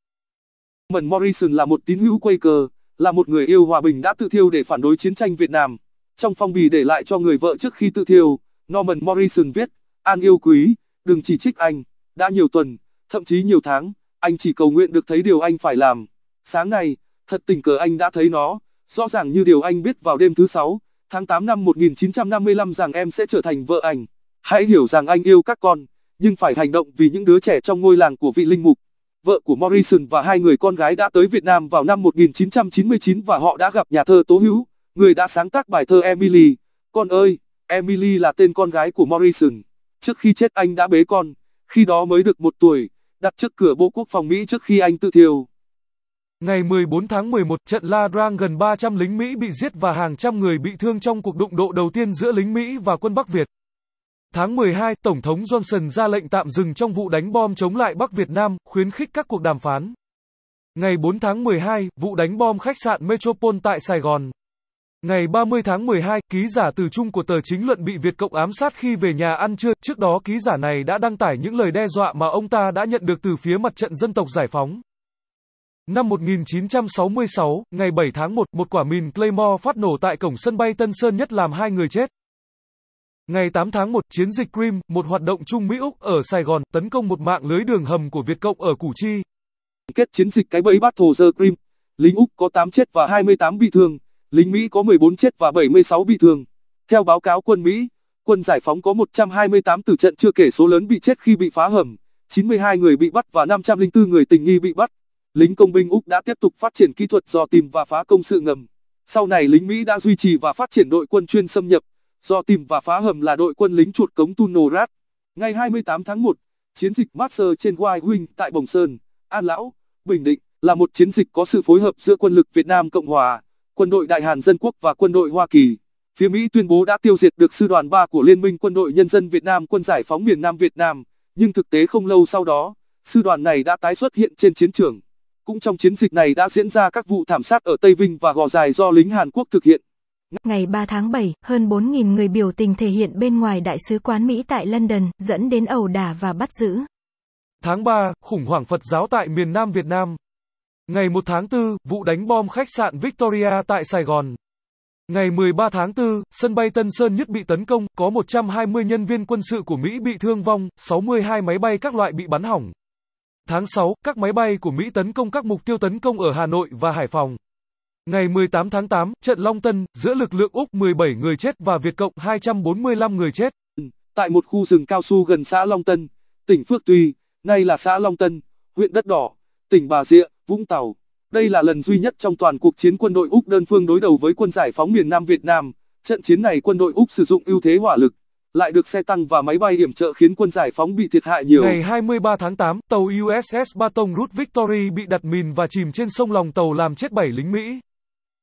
Norman Morrison là một tín hữu Quaker, là một người yêu hòa bình đã tự thiêu để phản đối chiến tranh Việt Nam. Trong phong bì để lại cho người vợ trước khi tự thiêu, Norman Morrison viết, An yêu quý, đừng chỉ trích anh, đã nhiều tuần, thậm chí nhiều tháng, anh chỉ cầu nguyện được thấy điều anh phải làm. Sáng nay, thật tình cờ anh đã thấy nó, rõ ràng như điều anh biết vào đêm thứ sáu, tháng 8 năm 1955 rằng em sẽ trở thành vợ anh. Hãy hiểu rằng anh yêu các con, nhưng phải hành động vì những đứa trẻ trong ngôi làng của vị linh mục. Vợ của Morrison và hai người con gái đã tới Việt Nam vào năm 1999 và họ đã gặp nhà thơ Tố Hữu, người đã sáng tác bài thơ Emily. Con ơi, Emily là tên con gái của Morrison. Trước khi chết anh đã bế con, khi đó mới được một tuổi đặt trước cửa Bộ Quốc phòng Mỹ trước khi anh tự thiêu. Ngày 14 tháng 11, trận La Drang gần 300 lính Mỹ bị giết và hàng trăm người bị thương trong cuộc đụng độ đầu tiên giữa lính Mỹ và quân Bắc Việt. Tháng 12, Tổng thống Johnson ra lệnh tạm dừng trong vụ đánh bom chống lại Bắc Việt Nam, khuyến khích các cuộc đàm phán. Ngày 4 tháng 12, vụ đánh bom khách sạn Metropole tại Sài Gòn, Ngày 30 tháng 12, ký giả từ Trung của tờ chính luận bị Việt Cộng ám sát khi về nhà ăn trưa. Trước đó ký giả này đã đăng tải những lời đe dọa mà ông ta đã nhận được từ phía mặt trận dân tộc giải phóng. Năm 1966, ngày 7 tháng 1, một quả mìn Claymore phát nổ tại cổng sân bay Tân Sơn Nhất làm hai người chết. Ngày 8 tháng 1, chiến dịch Cream, một hoạt động chung Mỹ-Úc ở Sài Gòn, tấn công một mạng lưới đường hầm của Việt Cộng ở Củ Chi. Kết chiến dịch cái bẫy Battle the Cream, lính Úc có 8 chết và 28 bị thương lính Mỹ có 14 chết và 76 bị thương. Theo báo cáo quân Mỹ, quân giải phóng có 128 tử trận chưa kể số lớn bị chết khi bị phá hầm, 92 người bị bắt và 504 người tình nghi bị bắt. Lính công binh Úc đã tiếp tục phát triển kỹ thuật dò tìm và phá công sự ngầm. Sau này lính Mỹ đã duy trì và phát triển đội quân chuyên xâm nhập, dò tìm và phá hầm là đội quân lính chuột cống Tunnel Rat. Ngày 28 tháng 1, chiến dịch Master trên White Wing tại Bồng Sơn, An Lão, Bình Định là một chiến dịch có sự phối hợp giữa quân lực Việt Nam Cộng Hòa, quân đội Đại Hàn Dân Quốc và quân đội Hoa Kỳ. Phía Mỹ tuyên bố đã tiêu diệt được sư đoàn 3 của Liên minh quân đội nhân dân Việt Nam quân giải phóng miền Nam Việt Nam, nhưng thực tế không lâu sau đó, sư đoàn này đã tái xuất hiện trên chiến trường. Cũng trong chiến dịch này đã diễn ra các vụ thảm sát ở Tây Vinh và Gò Dài do lính Hàn Quốc thực hiện. Ngày 3 tháng 7, hơn 4.000 người biểu tình thể hiện bên ngoài Đại sứ quán Mỹ tại London, dẫn đến ẩu đả và bắt giữ. Tháng 3, khủng hoảng Phật giáo tại miền Nam Việt Nam. Ngày 1 tháng 4, vụ đánh bom khách sạn Victoria tại Sài Gòn. Ngày 13 tháng 4, sân bay Tân Sơn Nhất bị tấn công, có 120 nhân viên quân sự của Mỹ bị thương vong, 62 máy bay các loại bị bắn hỏng. Tháng 6, các máy bay của Mỹ tấn công các mục tiêu tấn công ở Hà Nội và Hải Phòng. Ngày 18 tháng 8, trận Long Tân, giữa lực lượng Úc 17 người chết và Việt Cộng 245 người chết. Tại một khu rừng cao su gần xã Long Tân, tỉnh Phước Tuy, nay là xã Long Tân, huyện Đất Đỏ, tỉnh Bà Rịa, Vũng Tàu. Đây là lần duy nhất trong toàn cuộc chiến quân đội Úc đơn phương đối đầu với quân giải phóng miền Nam Việt Nam. Trận chiến này quân đội Úc sử dụng ưu thế hỏa lực, lại được xe tăng và máy bay điểm trợ khiến quân giải phóng bị thiệt hại nhiều. Ngày 23 tháng 8, tàu USS Baton Rouge Victory bị đặt mìn và chìm trên sông lòng tàu làm chết 7 lính Mỹ.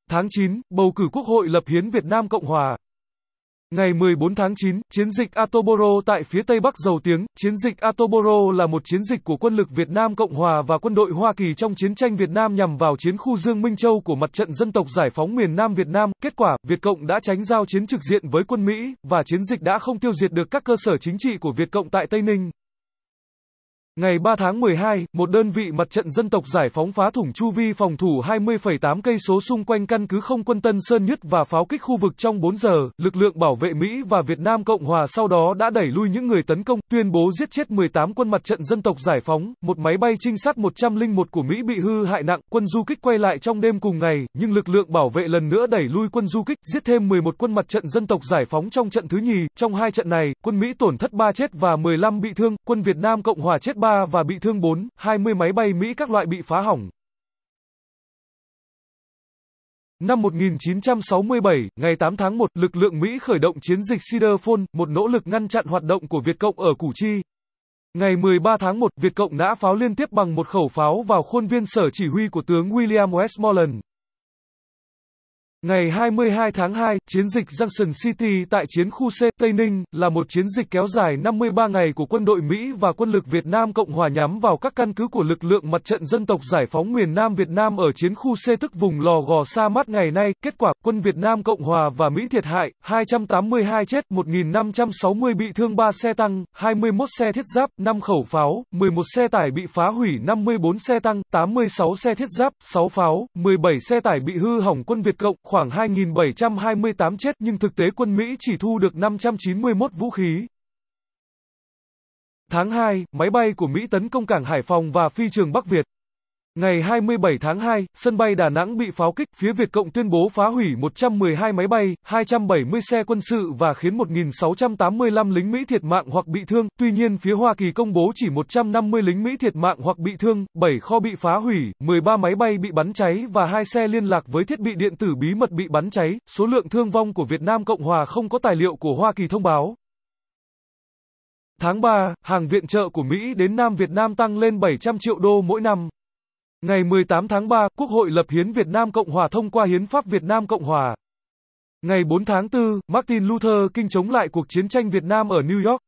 Tháng 9, bầu cử Quốc hội lập hiến Việt Nam Cộng Hòa. Ngày 14 tháng 9, chiến dịch Atoboro tại phía Tây Bắc giàu tiếng, chiến dịch Atoboro là một chiến dịch của quân lực Việt Nam Cộng Hòa và quân đội Hoa Kỳ trong chiến tranh Việt Nam nhằm vào chiến khu Dương Minh Châu của mặt trận dân tộc giải phóng miền Nam Việt Nam. Kết quả, Việt Cộng đã tránh giao chiến trực diện với quân Mỹ, và chiến dịch đã không tiêu diệt được các cơ sở chính trị của Việt Cộng tại Tây Ninh. Ngày 3 tháng 12, một đơn vị mặt trận dân tộc giải phóng phá thủng chu vi phòng thủ 20,8 cây số xung quanh căn cứ không quân Tân Sơn Nhất và pháo kích khu vực trong 4 giờ. Lực lượng bảo vệ Mỹ và Việt Nam Cộng hòa sau đó đã đẩy lui những người tấn công, tuyên bố giết chết 18 quân mặt trận dân tộc giải phóng. Một máy bay trinh sát 101 của Mỹ bị hư hại nặng, quân du kích quay lại trong đêm cùng ngày, nhưng lực lượng bảo vệ lần nữa đẩy lui quân du kích, giết thêm 11 quân mặt trận dân tộc giải phóng trong trận thứ nhì. Trong hai trận này, quân Mỹ tổn thất 3 chết và 15 bị thương, quân Việt Nam Cộng hòa chết 3 và bị thương 4, 20 máy bay Mỹ các loại bị phá hỏng. Năm 1967, ngày 8 tháng 1, lực lượng Mỹ khởi động chiến dịch Cedar Phone, một nỗ lực ngăn chặn hoạt động của Việt Cộng ở Củ Chi. Ngày 13 tháng 1, Việt Cộng nã pháo liên tiếp bằng một khẩu pháo vào khuôn viên sở chỉ huy của tướng William Westmoreland. Ngày 22 tháng 2, chiến dịch Junction City tại chiến khu C Tây Ninh là một chiến dịch kéo dài 53 ngày của quân đội Mỹ và quân lực Việt Nam Cộng hòa nhắm vào các căn cứ của lực lượng mặt trận dân tộc giải phóng miền Nam Việt Nam ở chiến khu C tức vùng Lò Gò Sa Mát ngày nay. Kết quả, quân Việt Nam Cộng hòa và Mỹ thiệt hại 282 chết, 1560 bị thương 3 xe tăng, 21 xe thiết giáp, 5 khẩu pháo, 11 xe tải bị phá hủy, 54 xe tăng, 86 xe thiết giáp, 6 pháo, 17 xe tải bị hư hỏng quân Việt Cộng khoảng 2.728 chết nhưng thực tế quân Mỹ chỉ thu được 591 vũ khí. Tháng 2, máy bay của Mỹ tấn công cảng Hải Phòng và phi trường Bắc Việt. Ngày 27 tháng 2, sân bay Đà Nẵng bị pháo kích, phía Việt Cộng tuyên bố phá hủy 112 máy bay, 270 xe quân sự và khiến 1.685 lính Mỹ thiệt mạng hoặc bị thương. Tuy nhiên, phía Hoa Kỳ công bố chỉ 150 lính Mỹ thiệt mạng hoặc bị thương, 7 kho bị phá hủy, 13 máy bay bị bắn cháy và 2 xe liên lạc với thiết bị điện tử bí mật bị bắn cháy. Số lượng thương vong của Việt Nam Cộng Hòa không có tài liệu của Hoa Kỳ thông báo. Tháng 3, hàng viện trợ của Mỹ đến Nam Việt Nam tăng lên 700 triệu đô mỗi năm. Ngày 18 tháng 3, Quốc hội lập hiến Việt Nam Cộng Hòa thông qua Hiến pháp Việt Nam Cộng Hòa. Ngày 4 tháng 4, Martin Luther King chống lại cuộc chiến tranh Việt Nam ở New York.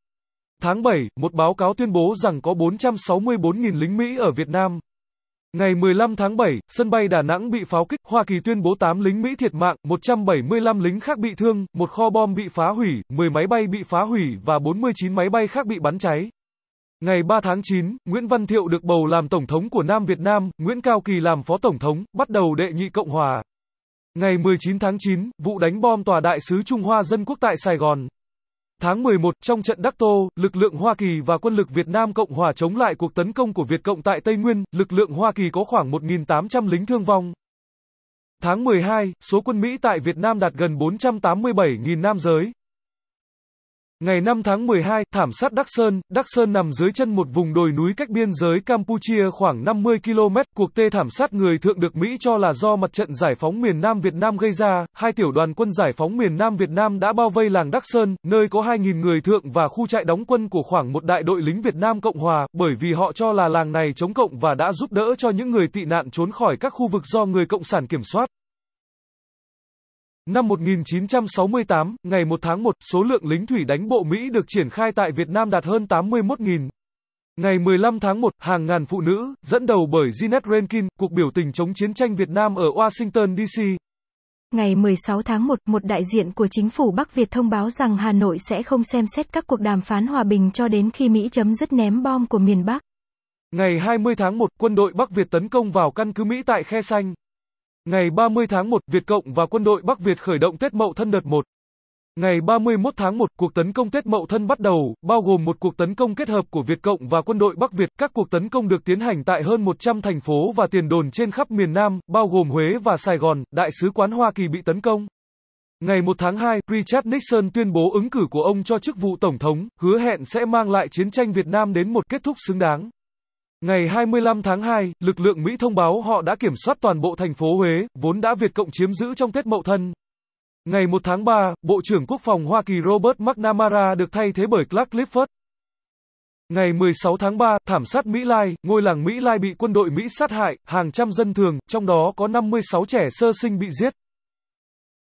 Tháng 7, một báo cáo tuyên bố rằng có 464.000 lính Mỹ ở Việt Nam. Ngày 15 tháng 7, sân bay Đà Nẵng bị pháo kích, Hoa Kỳ tuyên bố 8 lính Mỹ thiệt mạng, 175 lính khác bị thương, một kho bom bị phá hủy, 10 máy bay bị phá hủy và 49 máy bay khác bị bắn cháy. Ngày 3 tháng 9, Nguyễn Văn Thiệu được bầu làm Tổng thống của Nam Việt Nam, Nguyễn Cao Kỳ làm Phó Tổng thống, bắt đầu đệ nhị Cộng Hòa. Ngày 19 tháng 9, vụ đánh bom Tòa Đại sứ Trung Hoa Dân Quốc tại Sài Gòn. Tháng 11, trong trận Đắc Tô, lực lượng Hoa Kỳ và quân lực Việt Nam Cộng Hòa chống lại cuộc tấn công của Việt Cộng tại Tây Nguyên, lực lượng Hoa Kỳ có khoảng 1.800 lính thương vong. Tháng 12, số quân Mỹ tại Việt Nam đạt gần 487.000 nam giới, Ngày 5 tháng 12, thảm sát Đắc Sơn, Đắc Sơn nằm dưới chân một vùng đồi núi cách biên giới Campuchia khoảng 50 km. Cuộc tê thảm sát người thượng được Mỹ cho là do mặt trận giải phóng miền Nam Việt Nam gây ra. Hai tiểu đoàn quân giải phóng miền Nam Việt Nam đã bao vây làng Đắc Sơn, nơi có 2.000 người thượng và khu trại đóng quân của khoảng một đại đội lính Việt Nam Cộng Hòa, bởi vì họ cho là làng này chống cộng và đã giúp đỡ cho những người tị nạn trốn khỏi các khu vực do người Cộng sản kiểm soát. Năm 1968, ngày 1 tháng 1, số lượng lính thủy đánh bộ Mỹ được triển khai tại Việt Nam đạt hơn 81.000. Ngày 15 tháng 1, hàng ngàn phụ nữ, dẫn đầu bởi Jeanette Rankin, cuộc biểu tình chống chiến tranh Việt Nam ở Washington, D.C. Ngày 16 tháng 1, một đại diện của chính phủ Bắc Việt thông báo rằng Hà Nội sẽ không xem xét các cuộc đàm phán hòa bình cho đến khi Mỹ chấm dứt ném bom của miền Bắc. Ngày 20 tháng 1, quân đội Bắc Việt tấn công vào căn cứ Mỹ tại Khe Xanh. Ngày 30 tháng 1, Việt Cộng và quân đội Bắc Việt khởi động Tết Mậu Thân đợt 1. Ngày 31 tháng 1, cuộc tấn công Tết Mậu Thân bắt đầu, bao gồm một cuộc tấn công kết hợp của Việt Cộng và quân đội Bắc Việt. Các cuộc tấn công được tiến hành tại hơn 100 thành phố và tiền đồn trên khắp miền Nam, bao gồm Huế và Sài Gòn, Đại sứ quán Hoa Kỳ bị tấn công. Ngày 1 tháng 2, Richard Nixon tuyên bố ứng cử của ông cho chức vụ Tổng thống, hứa hẹn sẽ mang lại chiến tranh Việt Nam đến một kết thúc xứng đáng. Ngày 25 tháng 2, lực lượng Mỹ thông báo họ đã kiểm soát toàn bộ thành phố Huế, vốn đã Việt Cộng chiếm giữ trong Tết Mậu Thân. Ngày 1 tháng 3, Bộ trưởng Quốc phòng Hoa Kỳ Robert McNamara được thay thế bởi Clark Clifford. Ngày 16 tháng 3, thảm sát Mỹ Lai, ngôi làng Mỹ Lai bị quân đội Mỹ sát hại, hàng trăm dân thường, trong đó có 56 trẻ sơ sinh bị giết.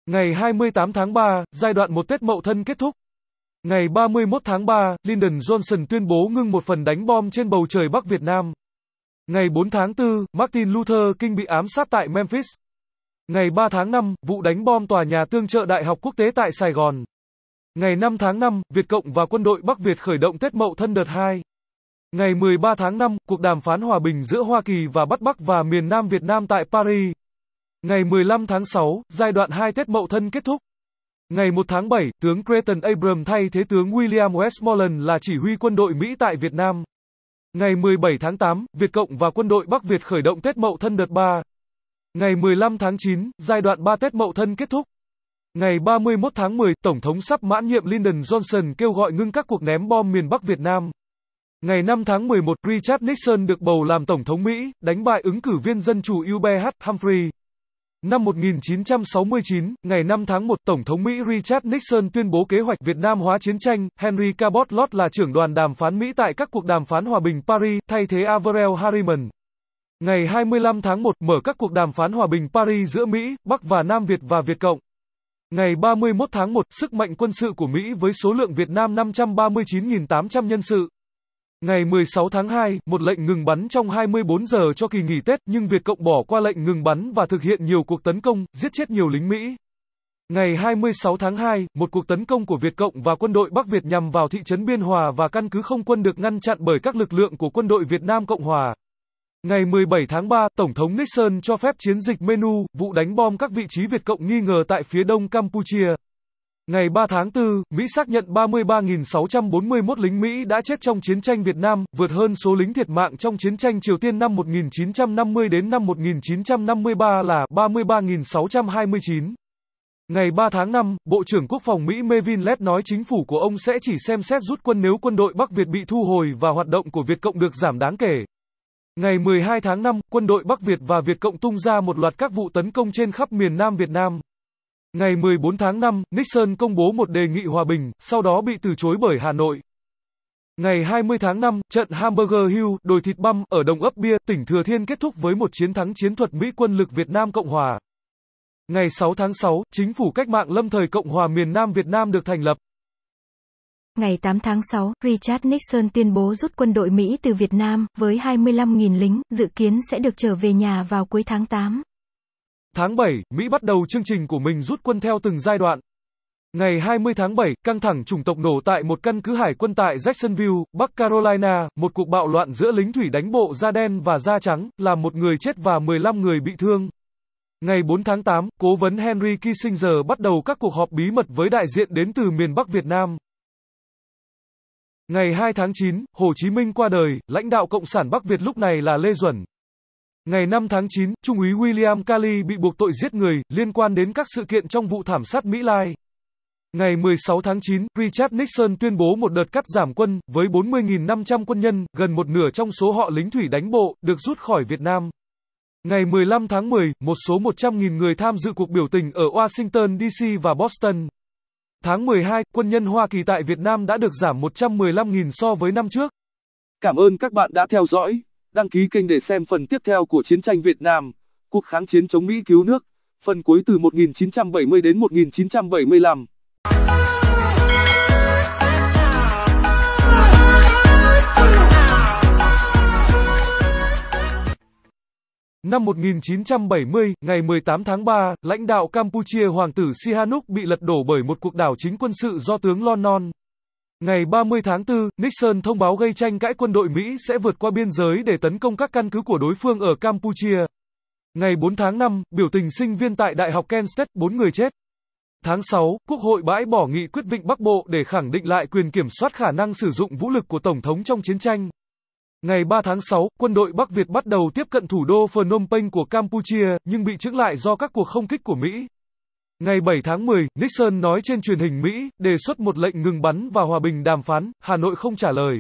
Ngày 28 tháng 3, giai đoạn một Tết Mậu Thân kết thúc. Ngày 31 tháng 3, Lyndon Johnson tuyên bố ngưng một phần đánh bom trên bầu trời Bắc Việt Nam. Ngày 4 tháng 4, Martin Luther King bị ám sát tại Memphis. Ngày 3 tháng 5, vụ đánh bom tòa nhà tương trợ Đại học Quốc tế tại Sài Gòn. Ngày 5 tháng 5, Việt Cộng và quân đội Bắc Việt khởi động Tết Mậu Thân đợt 2. Ngày 13 tháng 5, cuộc đàm phán hòa bình giữa Hoa Kỳ và Bắc Bắc và miền Nam Việt Nam tại Paris. Ngày 15 tháng 6, giai đoạn 2 Tết Mậu Thân kết thúc. Ngày 1 tháng 7, tướng Creighton Abram thay thế tướng William Westmoreland là chỉ huy quân đội Mỹ tại Việt Nam. Ngày 17 tháng 8, Việt Cộng và quân đội Bắc Việt khởi động Tết Mậu Thân đợt 3. Ngày 15 tháng 9, giai đoạn 3 Tết Mậu Thân kết thúc. Ngày 31 tháng 10, Tổng thống sắp mãn nhiệm Lyndon Johnson kêu gọi ngưng các cuộc ném bom miền Bắc Việt Nam. Ngày 5 tháng 11, Richard Nixon được bầu làm Tổng thống Mỹ, đánh bại ứng cử viên dân chủ Hubert Humphrey. Năm 1969, ngày 5 tháng 1, Tổng thống Mỹ Richard Nixon tuyên bố kế hoạch Việt Nam hóa chiến tranh. Henry Cabot Lodge là trưởng đoàn đàm phán Mỹ tại các cuộc đàm phán hòa bình Paris, thay thế Averell Harriman. Ngày 25 tháng 1, mở các cuộc đàm phán hòa bình Paris giữa Mỹ, Bắc và Nam Việt và Việt Cộng. Ngày 31 tháng 1, sức mạnh quân sự của Mỹ với số lượng Việt Nam 539.800 nhân sự. Ngày 16 tháng 2, một lệnh ngừng bắn trong 24 giờ cho kỳ nghỉ Tết, nhưng Việt Cộng bỏ qua lệnh ngừng bắn và thực hiện nhiều cuộc tấn công, giết chết nhiều lính Mỹ. Ngày 26 tháng 2, một cuộc tấn công của Việt Cộng và quân đội Bắc Việt nhằm vào thị trấn Biên Hòa và căn cứ không quân được ngăn chặn bởi các lực lượng của quân đội Việt Nam Cộng Hòa. Ngày 17 tháng 3, Tổng thống Nixon cho phép chiến dịch Menu, vụ đánh bom các vị trí Việt Cộng nghi ngờ tại phía đông Campuchia. Ngày 3 tháng 4, Mỹ xác nhận 33.641 lính Mỹ đã chết trong chiến tranh Việt Nam, vượt hơn số lính thiệt mạng trong chiến tranh Triều Tiên năm 1950 đến năm 1953 là 33.629. Ngày 3 tháng 5, Bộ trưởng Quốc phòng Mỹ Mevin Led nói chính phủ của ông sẽ chỉ xem xét rút quân nếu quân đội Bắc Việt bị thu hồi và hoạt động của Việt Cộng được giảm đáng kể. Ngày 12 tháng 5, quân đội Bắc Việt và Việt Cộng tung ra một loạt các vụ tấn công trên khắp miền Nam Việt Nam. Ngày 14 tháng 5, Nixon công bố một đề nghị hòa bình, sau đó bị từ chối bởi Hà Nội. Ngày 20 tháng 5, trận Hamburger Hill, đồi thịt băm, ở Đồng ấp Bia, tỉnh Thừa Thiên kết thúc với một chiến thắng chiến thuật Mỹ quân lực Việt Nam Cộng Hòa. Ngày 6 tháng 6, Chính phủ Cách mạng Lâm thời Cộng Hòa miền Nam Việt Nam được thành lập. Ngày 8 tháng 6, Richard Nixon tuyên bố rút quân đội Mỹ từ Việt Nam, với 25.000 lính, dự kiến sẽ được trở về nhà vào cuối tháng 8. Tháng 7, Mỹ bắt đầu chương trình của mình rút quân theo từng giai đoạn. Ngày 20 tháng 7, căng thẳng chủng tộc nổ tại một căn cứ hải quân tại Jacksonville, Bắc Carolina, một cuộc bạo loạn giữa lính thủy đánh bộ da đen và da trắng, làm một người chết và 15 người bị thương. Ngày 4 tháng 8, cố vấn Henry Kissinger bắt đầu các cuộc họp bí mật với đại diện đến từ miền Bắc Việt Nam. Ngày 2 tháng 9, Hồ Chí Minh qua đời, lãnh đạo Cộng sản Bắc Việt lúc này là Lê Duẩn, Ngày 5 tháng 9, Trung úy William Kelly bị buộc tội giết người liên quan đến các sự kiện trong vụ thảm sát Mỹ Lai. Ngày 16 tháng 9, Richard Nixon tuyên bố một đợt cắt giảm quân với 40.500 quân nhân, gần một nửa trong số họ lính thủy đánh bộ, được rút khỏi Việt Nam. Ngày 15 tháng 10, một số 100.000 người tham dự cuộc biểu tình ở Washington DC và Boston. Tháng 12, quân nhân Hoa Kỳ tại Việt Nam đã được giảm 115.000 so với năm trước. Cảm ơn các bạn đã theo dõi. Đăng ký kênh để xem phần tiếp theo của Chiến tranh Việt Nam, cuộc kháng chiến chống Mỹ cứu nước, phần cuối từ 1970 đến 1975. Năm 1970, ngày 18 tháng 3, lãnh đạo Campuchia Hoàng tử Sihanouk bị lật đổ bởi một cuộc đảo chính quân sự do tướng Lon Non, Ngày 30 tháng 4, Nixon thông báo gây tranh cãi quân đội Mỹ sẽ vượt qua biên giới để tấn công các căn cứ của đối phương ở Campuchia. Ngày 4 tháng 5, biểu tình sinh viên tại Đại học Kent State, 4 người chết. Tháng 6, Quốc hội bãi bỏ nghị quyết Vịnh Bắc Bộ để khẳng định lại quyền kiểm soát khả năng sử dụng vũ lực của Tổng thống trong chiến tranh. Ngày 3 tháng 6, quân đội Bắc Việt bắt đầu tiếp cận thủ đô Phnom Penh của Campuchia, nhưng bị chững lại do các cuộc không kích của Mỹ. Ngày 7 tháng 10, Nixon nói trên truyền hình Mỹ, đề xuất một lệnh ngừng bắn và hòa bình đàm phán, Hà Nội không trả lời.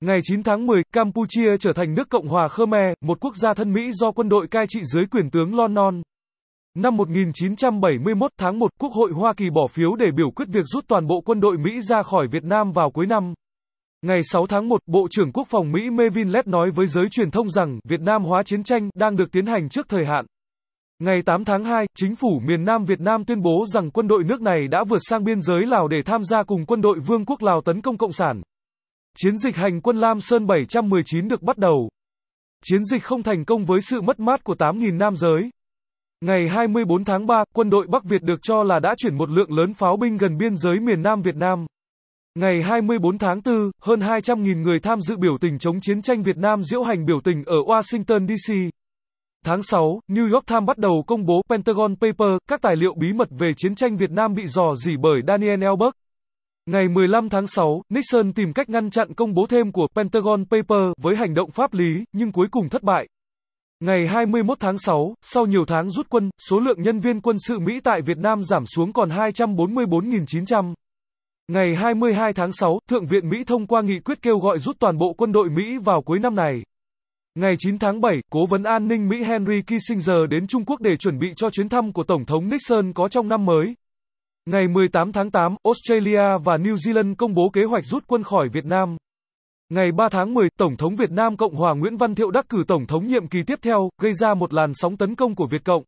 Ngày 9 tháng 10, Campuchia trở thành nước Cộng hòa Khmer, một quốc gia thân Mỹ do quân đội cai trị dưới quyền tướng Lon Non. Năm 1971 tháng 1, Quốc hội Hoa Kỳ bỏ phiếu để biểu quyết việc rút toàn bộ quân đội Mỹ ra khỏi Việt Nam vào cuối năm. Ngày 6 tháng 1, Bộ trưởng Quốc phòng Mỹ Mevin Lett nói với giới truyền thông rằng Việt Nam hóa chiến tranh đang được tiến hành trước thời hạn. Ngày 8 tháng 2, chính phủ miền Nam Việt Nam tuyên bố rằng quân đội nước này đã vượt sang biên giới Lào để tham gia cùng quân đội Vương quốc Lào tấn công Cộng sản. Chiến dịch hành quân Lam Sơn 719 được bắt đầu. Chiến dịch không thành công với sự mất mát của 8.000 nam giới. Ngày 24 tháng 3, quân đội Bắc Việt được cho là đã chuyển một lượng lớn pháo binh gần biên giới miền Nam Việt Nam. Ngày 24 tháng 4, hơn 200.000 người tham dự biểu tình chống chiến tranh Việt Nam diễu hành biểu tình ở Washington, D.C. Tháng 6, New York Times bắt đầu công bố Pentagon Paper, các tài liệu bí mật về chiến tranh Việt Nam bị dò dỉ bởi Daniel Ellsberg. Ngày 15 tháng 6, Nixon tìm cách ngăn chặn công bố thêm của Pentagon Paper với hành động pháp lý, nhưng cuối cùng thất bại. Ngày 21 tháng 6, sau nhiều tháng rút quân, số lượng nhân viên quân sự Mỹ tại Việt Nam giảm xuống còn 244.900. Ngày 22 tháng 6, Thượng viện Mỹ thông qua nghị quyết kêu gọi rút toàn bộ quân đội Mỹ vào cuối năm này. Ngày 9 tháng 7, Cố vấn an ninh Mỹ Henry Kissinger đến Trung Quốc để chuẩn bị cho chuyến thăm của Tổng thống Nixon có trong năm mới. Ngày 18 tháng 8, Australia và New Zealand công bố kế hoạch rút quân khỏi Việt Nam. Ngày 3 tháng 10, Tổng thống Việt Nam Cộng hòa Nguyễn Văn Thiệu đắc cử Tổng thống nhiệm kỳ tiếp theo, gây ra một làn sóng tấn công của Việt Cộng.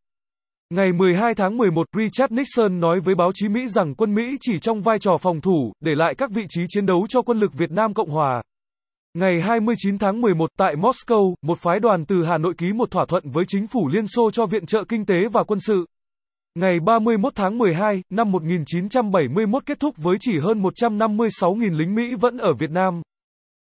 Ngày 12 tháng 11, Richard Nixon nói với báo chí Mỹ rằng quân Mỹ chỉ trong vai trò phòng thủ, để lại các vị trí chiến đấu cho quân lực Việt Nam Cộng hòa. Ngày 29 tháng 11 tại Moscow, một phái đoàn từ Hà Nội ký một thỏa thuận với chính phủ Liên Xô cho viện trợ kinh tế và quân sự. Ngày 31 tháng 12 năm 1971 kết thúc với chỉ hơn 156.000 lính Mỹ vẫn ở Việt Nam.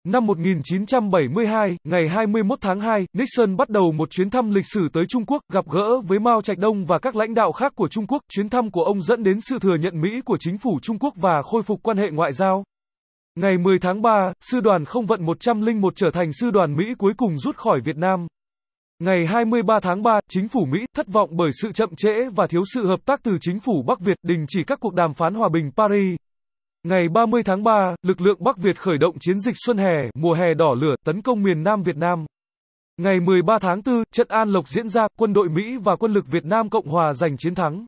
Năm 1972, ngày 21 tháng 2, Nixon bắt đầu một chuyến thăm lịch sử tới Trung Quốc, gặp gỡ với Mao Trạch Đông và các lãnh đạo khác của Trung Quốc. Chuyến thăm của ông dẫn đến sự thừa nhận Mỹ của chính phủ Trung Quốc và khôi phục quan hệ ngoại giao. Ngày 10 tháng 3, sư đoàn không vận 101 trở thành sư đoàn Mỹ cuối cùng rút khỏi Việt Nam. Ngày 23 tháng 3, chính phủ Mỹ thất vọng bởi sự chậm trễ và thiếu sự hợp tác từ chính phủ Bắc Việt đình chỉ các cuộc đàm phán hòa bình Paris. Ngày 30 tháng 3, lực lượng Bắc Việt khởi động chiến dịch xuân hè, mùa hè đỏ lửa, tấn công miền Nam Việt Nam. Ngày 13 tháng 4, trận An Lộc diễn ra, quân đội Mỹ và quân lực Việt Nam Cộng Hòa giành chiến thắng.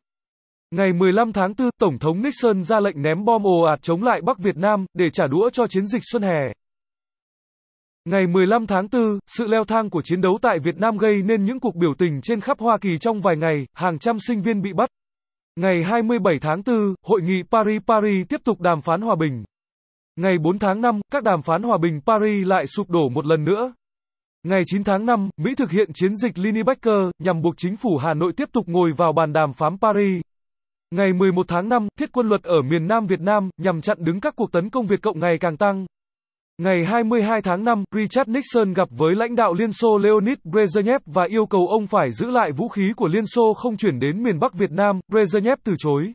Ngày 15 tháng 4, Tổng thống Nixon ra lệnh ném bom ồ ạt chống lại Bắc Việt Nam, để trả đũa cho chiến dịch xuân hè. Ngày 15 tháng 4, sự leo thang của chiến đấu tại Việt Nam gây nên những cuộc biểu tình trên khắp Hoa Kỳ trong vài ngày, hàng trăm sinh viên bị bắt. Ngày 27 tháng 4, Hội nghị Paris-Paris tiếp tục đàm phán hòa bình. Ngày 4 tháng 5, các đàm phán hòa bình Paris lại sụp đổ một lần nữa. Ngày 9 tháng 5, Mỹ thực hiện chiến dịch Linebacker nhằm buộc chính phủ Hà Nội tiếp tục ngồi vào bàn đàm phán Paris. Ngày 11 tháng 5, thiết quân luật ở miền Nam Việt Nam nhằm chặn đứng các cuộc tấn công Việt Cộng ngày càng tăng. Ngày 22 tháng 5, Richard Nixon gặp với lãnh đạo Liên Xô Leonid Brezhnev và yêu cầu ông phải giữ lại vũ khí của Liên Xô không chuyển đến miền Bắc Việt Nam, Brezhnev từ chối.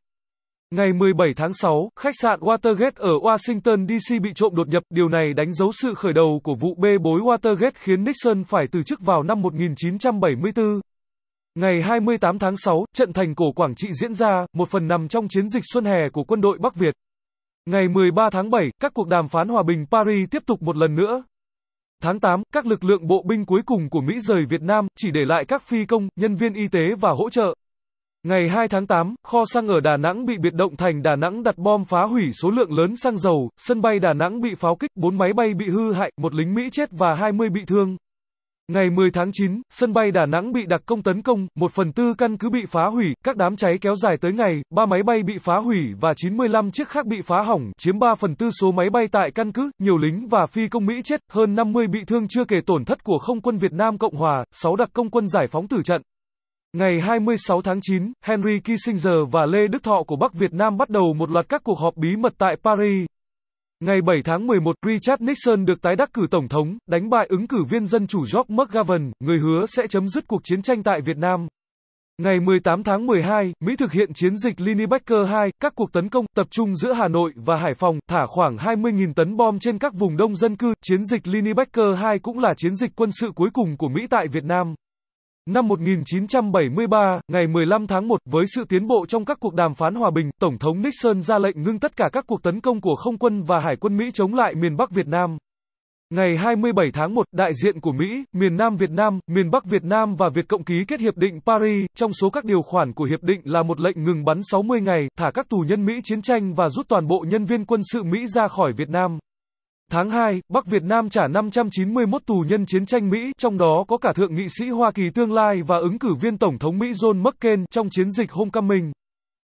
Ngày 17 tháng 6, khách sạn Watergate ở Washington DC bị trộm đột nhập, điều này đánh dấu sự khởi đầu của vụ bê bối Watergate khiến Nixon phải từ chức vào năm 1974. Ngày 28 tháng 6, trận thành cổ Quảng Trị diễn ra, một phần nằm trong chiến dịch xuân hè của quân đội Bắc Việt. Ngày 13 tháng 7, các cuộc đàm phán hòa bình Paris tiếp tục một lần nữa. Tháng 8, các lực lượng bộ binh cuối cùng của Mỹ rời Việt Nam, chỉ để lại các phi công, nhân viên y tế và hỗ trợ. Ngày 2 tháng 8, kho xăng ở Đà Nẵng bị biệt động thành Đà Nẵng đặt bom phá hủy số lượng lớn xăng dầu, sân bay Đà Nẵng bị pháo kích, 4 máy bay bị hư hại, một lính Mỹ chết và 20 bị thương. Ngày 10 tháng 9, sân bay Đà Nẵng bị đặc công tấn công, một phần tư căn cứ bị phá hủy, các đám cháy kéo dài tới ngày, ba máy bay bị phá hủy và 95 chiếc khác bị phá hỏng, chiếm 3 phần tư số máy bay tại căn cứ, nhiều lính và phi công Mỹ chết, hơn 50 bị thương chưa kể tổn thất của không quân Việt Nam Cộng Hòa, 6 đặc công quân giải phóng tử trận. Ngày 26 tháng 9, Henry Kissinger và Lê Đức Thọ của Bắc Việt Nam bắt đầu một loạt các cuộc họp bí mật tại Paris. Ngày 7 tháng 11, Richard Nixon được tái đắc cử tổng thống, đánh bại ứng cử viên dân chủ George McGovern, người hứa sẽ chấm dứt cuộc chiến tranh tại Việt Nam. Ngày 18 tháng 12, Mỹ thực hiện chiến dịch Linebacker 2, các cuộc tấn công tập trung giữa Hà Nội và Hải Phòng, thả khoảng 20.000 tấn bom trên các vùng đông dân cư. Chiến dịch Linebacker 2 cũng là chiến dịch quân sự cuối cùng của Mỹ tại Việt Nam. Năm 1973, ngày 15 tháng 1, với sự tiến bộ trong các cuộc đàm phán hòa bình, Tổng thống Nixon ra lệnh ngưng tất cả các cuộc tấn công của không quân và hải quân Mỹ chống lại miền Bắc Việt Nam. Ngày 27 tháng 1, đại diện của Mỹ, miền Nam Việt Nam, miền Bắc Việt Nam và Việt Cộng ký kết Hiệp định Paris, trong số các điều khoản của Hiệp định là một lệnh ngừng bắn 60 ngày, thả các tù nhân Mỹ chiến tranh và rút toàn bộ nhân viên quân sự Mỹ ra khỏi Việt Nam. Tháng 2, Bắc Việt Nam trả 591 tù nhân chiến tranh Mỹ, trong đó có cả thượng nghị sĩ Hoa Kỳ tương lai và ứng cử viên Tổng thống Mỹ John McCain trong chiến dịch Homecoming.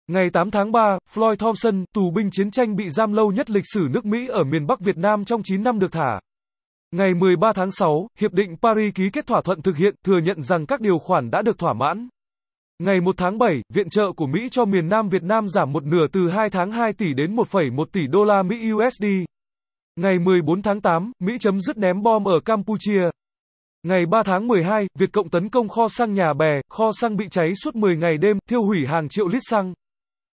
Ngày 8 tháng 3, Floyd Thompson, tù binh chiến tranh bị giam lâu nhất lịch sử nước Mỹ ở miền Bắc Việt Nam trong 9 năm được thả. Ngày 13 tháng 6, Hiệp định Paris ký kết thỏa thuận thực hiện, thừa nhận rằng các điều khoản đã được thỏa mãn. Ngày 1 tháng 7, viện trợ của Mỹ cho miền Nam Việt Nam giảm một nửa từ 2 tháng 2 tỷ đến 1,1 tỷ đô la Mỹ USD. Ngày 14 tháng 8, Mỹ chấm dứt ném bom ở Campuchia. Ngày 3 tháng 12, Việt Cộng tấn công kho xăng nhà bè, kho xăng bị cháy suốt 10 ngày đêm, thiêu hủy hàng triệu lít xăng.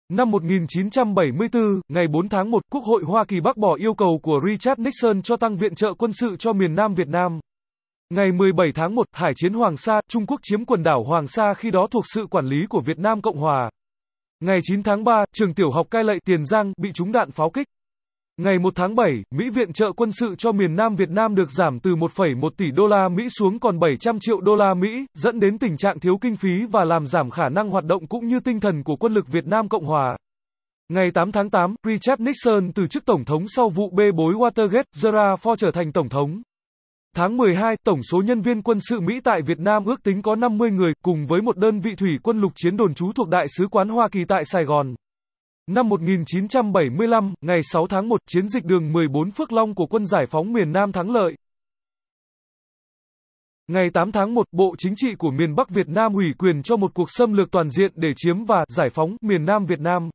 Năm 1974, ngày 4 tháng 1, Quốc hội Hoa Kỳ bác bỏ yêu cầu của Richard Nixon cho tăng viện trợ quân sự cho miền Nam Việt Nam. Ngày 17 tháng 1, Hải chiến Hoàng Sa, Trung Quốc chiếm quần đảo Hoàng Sa khi đó thuộc sự quản lý của Việt Nam Cộng Hòa. Ngày 9 tháng 3, trường tiểu học Cai Lậy Tiền Giang bị trúng đạn pháo kích. Ngày 1 tháng 7, Mỹ viện trợ quân sự cho miền Nam Việt Nam được giảm từ 1,1 tỷ đô la Mỹ xuống còn 700 triệu đô la Mỹ, dẫn đến tình trạng thiếu kinh phí và làm giảm khả năng hoạt động cũng như tinh thần của quân lực Việt Nam Cộng Hòa. Ngày 8 tháng 8, Richard Nixon từ chức tổng thống sau vụ bê bối Watergate, Gerald Ford trở thành tổng thống. Tháng 12, tổng số nhân viên quân sự Mỹ tại Việt Nam ước tính có 50 người, cùng với một đơn vị thủy quân lục chiến đồn trú thuộc Đại sứ quán Hoa Kỳ tại Sài Gòn. Năm 1975, ngày 6 tháng 1, chiến dịch đường 14 Phước Long của quân giải phóng miền Nam thắng lợi. Ngày 8 tháng 1, Bộ Chính trị của miền Bắc Việt Nam ủy quyền cho một cuộc xâm lược toàn diện để chiếm và giải phóng miền Nam Việt Nam.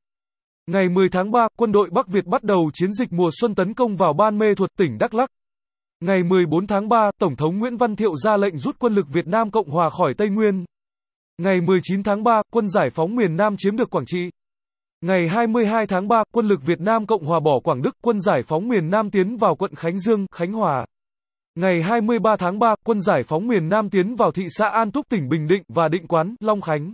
Ngày 10 tháng 3, quân đội Bắc Việt bắt đầu chiến dịch mùa xuân tấn công vào Ban Mê Thuật tỉnh Đắk Lắk. Ngày 14 tháng 3, Tổng thống Nguyễn Văn Thiệu ra lệnh rút quân lực Việt Nam Cộng Hòa khỏi Tây Nguyên. Ngày 19 tháng 3, quân giải phóng miền Nam chiếm được Quảng Trị. Ngày 22 tháng 3, quân lực Việt Nam Cộng hòa bỏ Quảng Đức, quân giải phóng miền Nam tiến vào quận Khánh Dương, Khánh Hòa. Ngày 23 tháng 3, quân giải phóng miền Nam tiến vào thị xã An Túc tỉnh Bình Định và Định Quán, Long Khánh.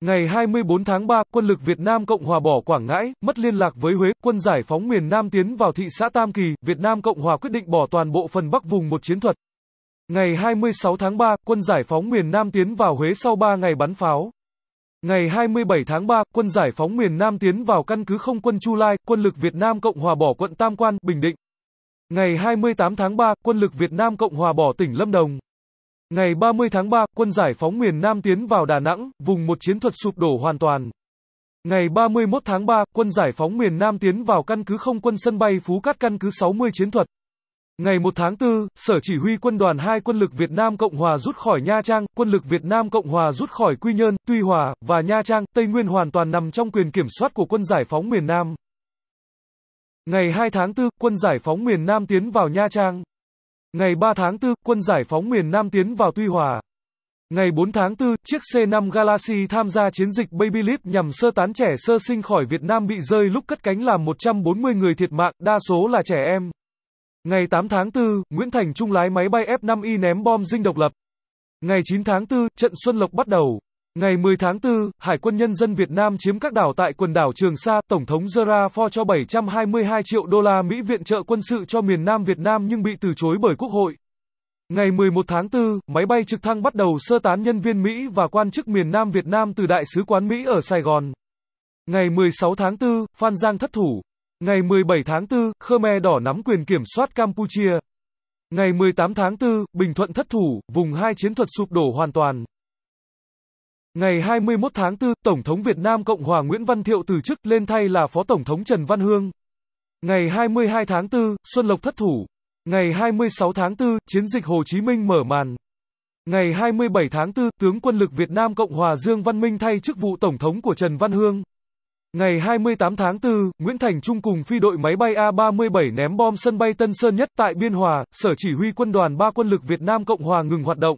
Ngày 24 tháng 3, quân lực Việt Nam Cộng hòa bỏ Quảng Ngãi, mất liên lạc với Huế, quân giải phóng miền Nam tiến vào thị xã Tam Kỳ, Việt Nam Cộng hòa quyết định bỏ toàn bộ phần Bắc vùng một chiến thuật. Ngày 26 tháng 3, quân giải phóng miền Nam tiến vào Huế sau 3 ngày bắn pháo. Ngày 27 tháng 3, quân giải phóng miền Nam tiến vào căn cứ không quân Chu Lai, quân lực Việt Nam Cộng Hòa bỏ quận Tam Quan, Bình Định. Ngày 28 tháng 3, quân lực Việt Nam Cộng Hòa bỏ tỉnh Lâm Đồng. Ngày 30 tháng 3, quân giải phóng miền Nam tiến vào Đà Nẵng, vùng một chiến thuật sụp đổ hoàn toàn. Ngày 31 tháng 3, quân giải phóng miền Nam tiến vào căn cứ không quân sân bay Phú Cát căn cứ 60 chiến thuật. Ngày 1 tháng 4, Sở Chỉ huy Quân đoàn 2 Quân lực Việt Nam Cộng Hòa rút khỏi Nha Trang, Quân lực Việt Nam Cộng Hòa rút khỏi Quy Nhơn, Tuy Hòa, và Nha Trang, Tây Nguyên hoàn toàn nằm trong quyền kiểm soát của quân giải phóng miền Nam. Ngày 2 tháng 4, quân giải phóng miền Nam tiến vào Nha Trang. Ngày 3 tháng 4, quân giải phóng miền Nam tiến vào Tuy Hòa. Ngày 4 tháng 4, chiếc C5 Galaxy tham gia chiến dịch Baby Leap nhằm sơ tán trẻ sơ sinh khỏi Việt Nam bị rơi lúc cất cánh làm 140 người thiệt mạng, đa số là trẻ em. Ngày 8 tháng 4, Nguyễn Thành Trung lái máy bay F-5I ném bom dinh độc lập. Ngày 9 tháng 4, trận Xuân Lộc bắt đầu. Ngày 10 tháng 4, Hải quân nhân dân Việt Nam chiếm các đảo tại quần đảo Trường Sa, Tổng thống Gerard cho 722 triệu đô la Mỹ viện trợ quân sự cho miền Nam Việt Nam nhưng bị từ chối bởi Quốc hội. Ngày 11 tháng 4, máy bay trực thăng bắt đầu sơ tán nhân viên Mỹ và quan chức miền Nam Việt Nam từ Đại sứ quán Mỹ ở Sài Gòn. Ngày 16 tháng 4, Phan Giang thất thủ, Ngày 17 tháng 4, Khmer Đỏ nắm quyền kiểm soát Campuchia. Ngày 18 tháng 4, Bình Thuận thất thủ, vùng hai chiến thuật sụp đổ hoàn toàn. Ngày 21 tháng 4, Tổng thống Việt Nam Cộng hòa Nguyễn Văn Thiệu từ chức lên thay là Phó Tổng thống Trần Văn Hương. Ngày 22 tháng 4, Xuân Lộc thất thủ. Ngày 26 tháng 4, chiến dịch Hồ Chí Minh mở màn. Ngày 27 tháng 4, tướng quân lực Việt Nam Cộng hòa Dương Văn Minh thay chức vụ Tổng thống của Trần Văn Hương. Ngày 28 tháng 4, Nguyễn Thành Trung cùng phi đội máy bay A-37 ném bom sân bay Tân Sơn Nhất tại Biên Hòa, Sở Chỉ huy Quân đoàn 3 Quân lực Việt Nam Cộng Hòa ngừng hoạt động.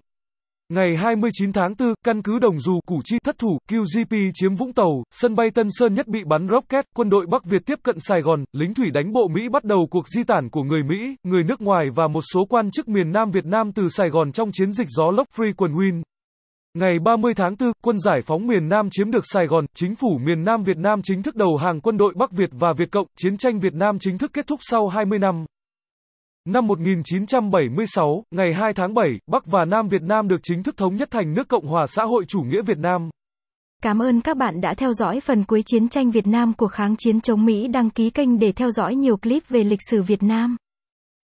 Ngày 29 tháng 4, căn cứ Đồng Dù, Củ Chi thất thủ, QGP chiếm Vũng Tàu, sân bay Tân Sơn Nhất bị bắn rocket, quân đội Bắc Việt tiếp cận Sài Gòn, lính thủy đánh bộ Mỹ bắt đầu cuộc di tản của người Mỹ, người nước ngoài và một số quan chức miền Nam Việt Nam từ Sài Gòn trong chiến dịch gió lốc Free Quần Win. Ngày 30 tháng 4, quân giải phóng miền Nam chiếm được Sài Gòn, chính phủ miền Nam Việt Nam chính thức đầu hàng quân đội Bắc Việt và Việt Cộng, chiến tranh Việt Nam chính thức kết thúc sau 20 năm. Năm 1976, ngày 2 tháng 7, Bắc và Nam Việt Nam được chính thức thống nhất thành nước Cộng hòa xã hội chủ nghĩa Việt Nam. Cảm ơn các bạn đã theo dõi phần cuối chiến tranh Việt Nam của kháng chiến chống Mỹ. Đăng ký kênh để theo dõi nhiều clip về lịch sử Việt Nam.